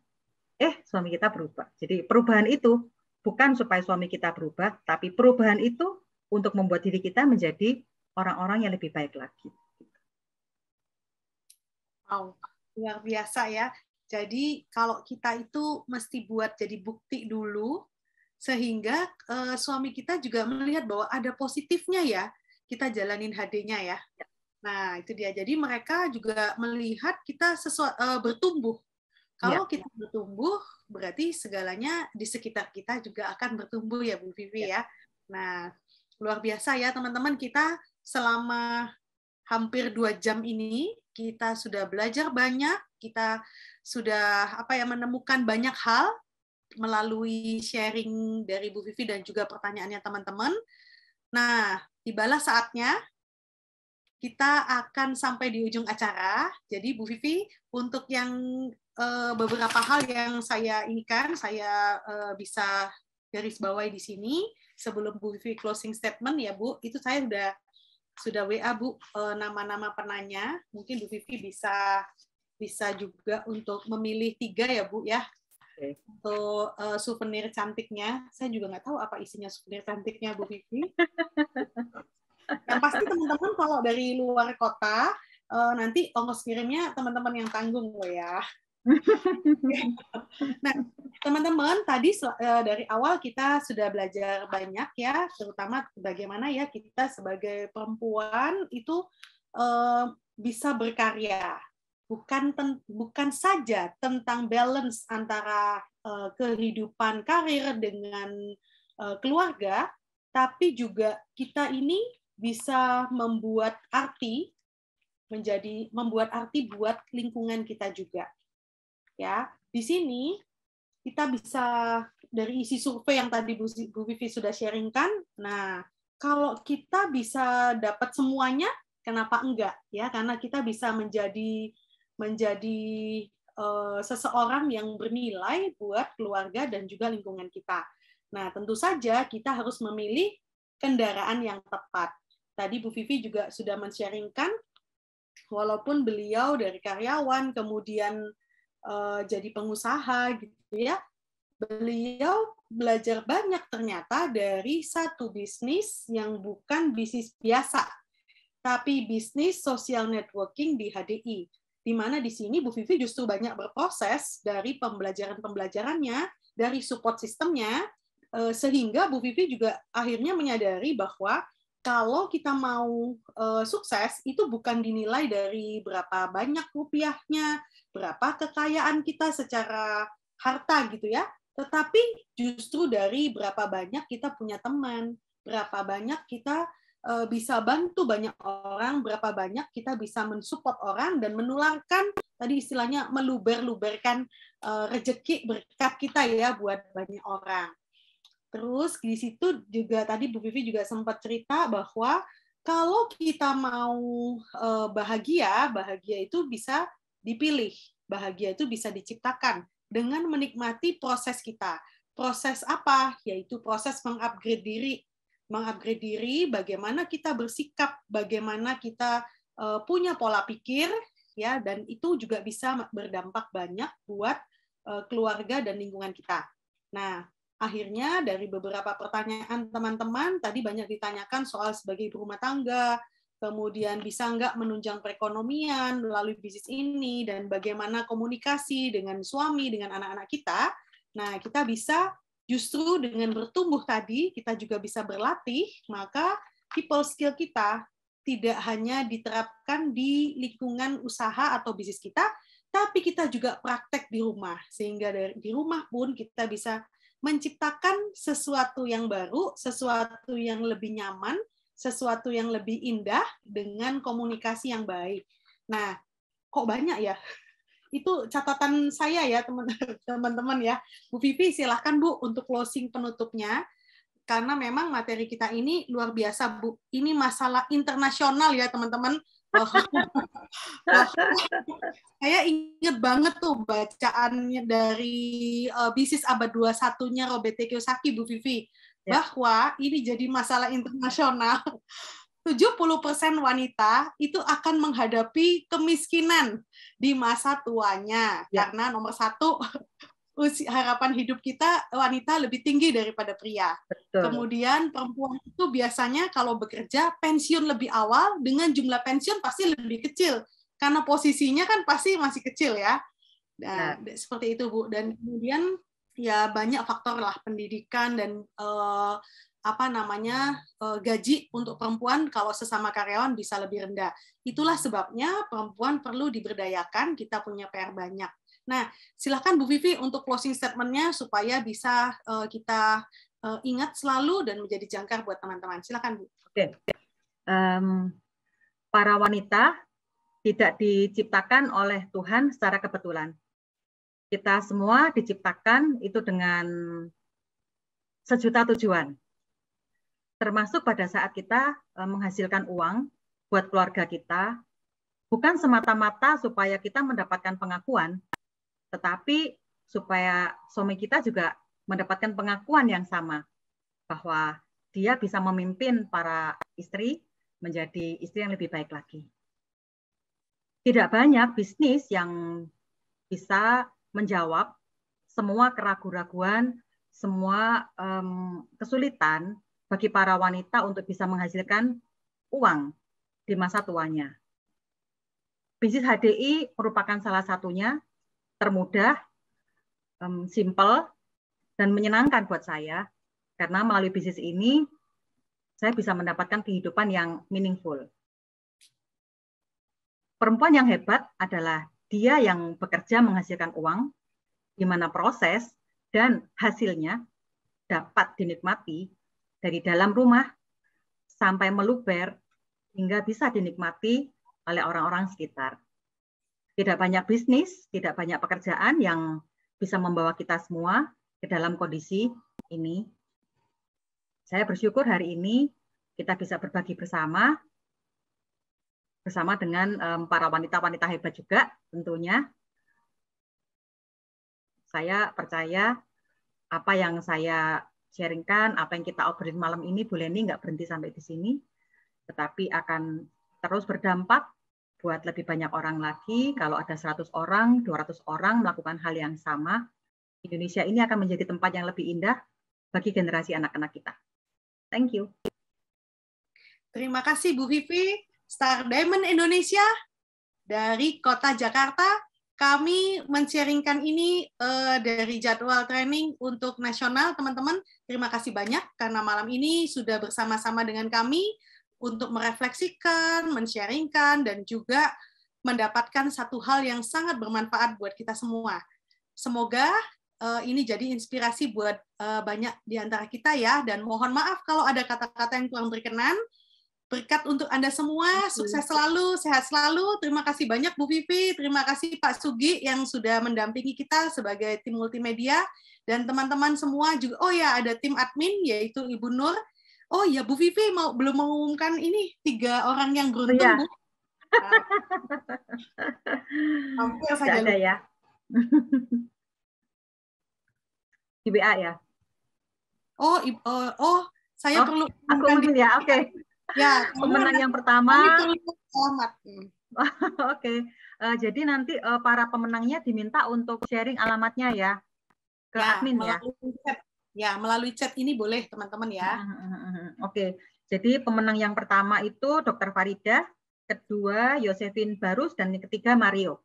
B: eh suami kita berubah. Jadi perubahan itu bukan supaya suami kita berubah, tapi perubahan itu untuk membuat diri kita menjadi orang-orang yang lebih baik lagi.
A: Wow, luar biasa ya. Jadi kalau kita itu mesti buat jadi bukti dulu sehingga uh, suami kita juga melihat bahwa ada positifnya ya kita jalanin HD-nya ya. ya. Nah, itu dia. Jadi mereka juga melihat kita sesuai uh, eh, bertumbuh. Kalau ya. kita bertumbuh berarti segalanya di sekitar kita juga akan bertumbuh ya Bu Vivi ya. ya. Nah, luar biasa ya teman-teman kita selama hampir dua jam ini kita sudah belajar banyak kita sudah apa ya menemukan banyak hal melalui sharing dari Bu Vivi dan juga pertanyaannya teman-teman. Nah, tibalah saatnya kita akan sampai di ujung acara. Jadi Bu Vivi, untuk yang eh, beberapa hal yang saya ini saya eh, bisa garis bawahi di sini sebelum Bu Vivi closing statement ya Bu, itu saya sudah sudah WA Bu eh, nama-nama penanya. Mungkin Bu Vivi bisa bisa juga untuk memilih tiga ya Bu ya okay. untuk uh, eh, souvenir cantiknya. Saya juga nggak tahu apa isinya souvenir cantiknya Bu Vivi. yang pasti teman-teman kalau dari luar kota uh, nanti ongkos kirimnya teman-teman yang tanggung loh ya. [laughs] nah, teman-teman tadi eh, dari awal kita sudah belajar banyak ya, terutama bagaimana ya kita sebagai perempuan itu bisa berkarya bukan ten, bukan saja tentang balance antara uh, kehidupan karir dengan uh, keluarga, tapi juga kita ini bisa membuat arti menjadi membuat arti buat lingkungan kita juga. Ya, di sini kita bisa dari isi survei yang tadi Bu, Bu Vivi sudah sharingkan. Nah, kalau kita bisa dapat semuanya, kenapa enggak? Ya, karena kita bisa menjadi menjadi uh, seseorang yang bernilai buat keluarga dan juga lingkungan kita. Nah, tentu saja kita harus memilih kendaraan yang tepat. Tadi Bu Vivi juga sudah men-sharingkan, walaupun beliau dari karyawan kemudian uh, jadi pengusaha gitu ya, beliau belajar banyak ternyata dari satu bisnis yang bukan bisnis biasa, tapi bisnis social networking di HDI di mana di sini Bu Vivi justru banyak berproses dari pembelajaran-pembelajarannya, dari support sistemnya, eh, sehingga Bu Vivi juga akhirnya menyadari bahwa kalau kita mau eh, sukses itu bukan dinilai dari berapa banyak rupiahnya, berapa kekayaan kita secara harta gitu ya, tetapi justru dari berapa banyak kita punya teman, berapa banyak kita Eh, bisa bantu banyak orang, berapa banyak kita bisa mensupport orang dan menularkan tadi istilahnya meluber-luberkan uh, rejeki berkat kita ya buat banyak orang. Terus di situ juga tadi Bu Vivi juga sempat cerita bahwa kalau kita mau eh, bahagia, bahagia itu bisa dipilih, bahagia itu bisa diciptakan dengan menikmati proses kita. Proses apa? Yaitu proses mengupgrade diri mengupgrade diri, bagaimana kita bersikap, bagaimana kita eh, punya pola pikir ya dan itu juga bisa berdampak banyak buat eh, keluarga dan lingkungan kita. Nah, akhirnya dari beberapa pertanyaan teman-teman tadi banyak ditanyakan soal sebagai ibu rumah tangga, kemudian bisa nggak menunjang perekonomian melalui bisnis ini dan bagaimana komunikasi dengan suami dengan anak-anak kita nah kita bisa justru dengan bertumbuh tadi kita juga bisa berlatih, maka people skill kita tidak hanya diterapkan di lingkungan usaha atau bisnis kita, tapi kita juga praktek di rumah. Sehingga dari, di rumah pun kita bisa menciptakan sesuatu yang baru, sesuatu yang lebih nyaman, sesuatu yang lebih indah dengan komunikasi yang baik. Nah, kok banyak ya? Itu catatan saya ya [laughs] teman-teman ya. Bu Vivi silahkan Bu untuk closing penutupnya karena memang materi kita ini luar biasa Bu. Ini masalah internasional ya teman-teman. [laughs] saya inget banget tuh bacaannya dari uh, bisnis abad 21-nya Robert Kiyosaki Bu Vivi ya. bahwa ini jadi masalah internasional. 70% wanita itu akan menghadapi kemiskinan di masa tuanya ya. karena nomor satu [laughs] usia, harapan hidup kita wanita lebih tinggi daripada pria. Betul. Kemudian perempuan itu biasanya kalau bekerja pensiun lebih awal dengan jumlah pensiun pasti lebih kecil karena posisinya kan pasti masih kecil ya. Nah, ya. seperti itu Bu dan kemudian ya banyak faktor lah pendidikan dan uh, apa namanya eh, gaji untuk perempuan kalau sesama karyawan bisa lebih rendah. Itulah sebabnya perempuan perlu diberdayakan, kita punya PR banyak. Nah, silakan Bu Vivi untuk closing statement-nya supaya bisa eh, kita eh, ingat selalu dan menjadi jangkar buat teman-teman. silakan Bu.
B: Oke. Um, para wanita tidak diciptakan oleh Tuhan secara kebetulan. Kita semua diciptakan itu dengan sejuta tujuan termasuk pada saat kita eh, menghasilkan uang buat keluarga kita, bukan semata-mata supaya kita mendapatkan pengakuan, tetapi supaya suami kita juga mendapatkan pengakuan yang sama bahwa dia bisa memimpin para istri menjadi istri yang lebih baik lagi. Tidak banyak bisnis yang bisa menjawab semua keraguan-raguan, semua um, kesulitan bagi para wanita untuk bisa menghasilkan uang di masa tuanya. Bisnis HDI merupakan salah satunya, termudah, simple, dan menyenangkan buat saya karena melalui bisnis ini saya bisa mendapatkan kehidupan yang meaningful. Perempuan yang hebat adalah dia yang bekerja menghasilkan uang, di mana proses dan hasilnya dapat dinikmati dari dalam rumah sampai meluber hingga bisa dinikmati oleh orang-orang sekitar. Tidak banyak bisnis, tidak banyak pekerjaan yang bisa membawa kita semua ke dalam kondisi ini. Saya bersyukur hari ini kita bisa berbagi bersama bersama dengan para wanita-wanita hebat juga tentunya. Saya percaya apa yang saya sharingkan apa yang kita obrolin malam ini Bu Leni nggak berhenti sampai di sini, tetapi akan terus berdampak buat lebih banyak orang lagi. Kalau ada 100 orang, 200 orang melakukan hal yang sama, Indonesia ini akan menjadi tempat yang lebih indah bagi generasi anak-anak kita. Thank you.
A: Terima kasih Bu Vivi, Star Diamond Indonesia dari kota Jakarta kami menceringkan ini uh, dari jadwal training untuk nasional, teman-teman. Terima kasih banyak karena malam ini sudah bersama-sama dengan kami untuk merefleksikan, mensharingkan, dan juga mendapatkan satu hal yang sangat bermanfaat buat kita semua. Semoga uh, ini jadi inspirasi buat uh, banyak di antara kita ya, dan mohon maaf kalau ada kata-kata yang kurang berkenan, Berkat untuk Anda semua, sukses selalu, sehat selalu. Terima kasih banyak Bu Vivi, terima kasih Pak Sugi yang sudah mendampingi kita sebagai tim multimedia dan teman-teman semua juga. Oh ya, ada tim admin yaitu Ibu Nur. Oh ya Bu Vivi mau belum mengumumkan ini tiga orang yang oh beruntung oh, ya. Bu. Hampir saja ada ya. Di ya. Oh, oh, oh, saya oh, perlu aku ya, oke. Okay. Ya, pemenang yang kan pertama. Selamat. [laughs] Oke, okay.
B: uh, eh, jadi nanti uh, para pemenangnya diminta untuk sharing alamatnya ya ke ya,
A: admin ya. Chat. Ya, melalui chat ini boleh teman-teman ya. Mm-hmm,
B: mm-hmm, mm-hmm. Oke, okay. jadi pemenang yang pertama itu Dr. Farida, kedua Yosefin Barus, dan ketiga Mario.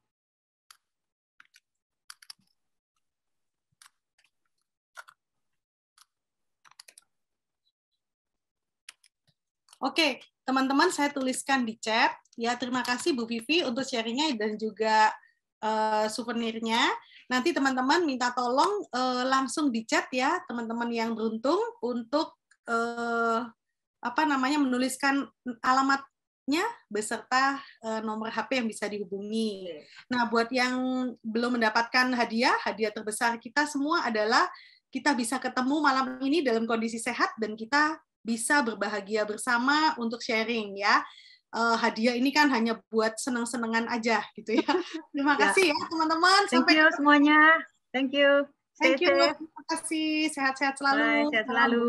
A: Oke, teman-teman saya tuliskan di chat. Ya, terima kasih Bu Vivi untuk sharingnya dan juga uh, souvenirnya. Nanti teman-teman minta tolong uh, langsung di chat ya, teman-teman yang beruntung untuk uh, apa namanya menuliskan alamatnya beserta uh, nomor HP yang bisa dihubungi. Nah, buat yang belum mendapatkan hadiah, hadiah terbesar kita semua adalah kita bisa ketemu malam ini dalam kondisi sehat dan kita bisa berbahagia bersama untuk sharing ya uh, hadiah ini kan hanya buat seneng-senengan aja gitu ya. [laughs] Terima ya. kasih ya teman-teman. Sampai you semuanya. Thank you. Stay Thank you. Safe. Terima kasih. Sehat-sehat selalu. Bye, sehat selalu.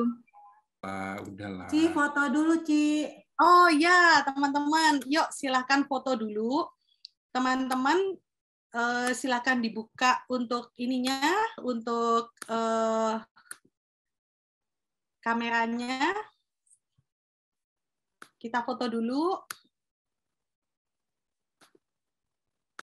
A: Wah, udahlah. Ci, foto dulu, Ci. Oh ya, teman-teman. Yuk, silahkan foto dulu. Teman-teman, uh, eh, silahkan dibuka untuk ininya, untuk uh, kameranya. Kita foto dulu.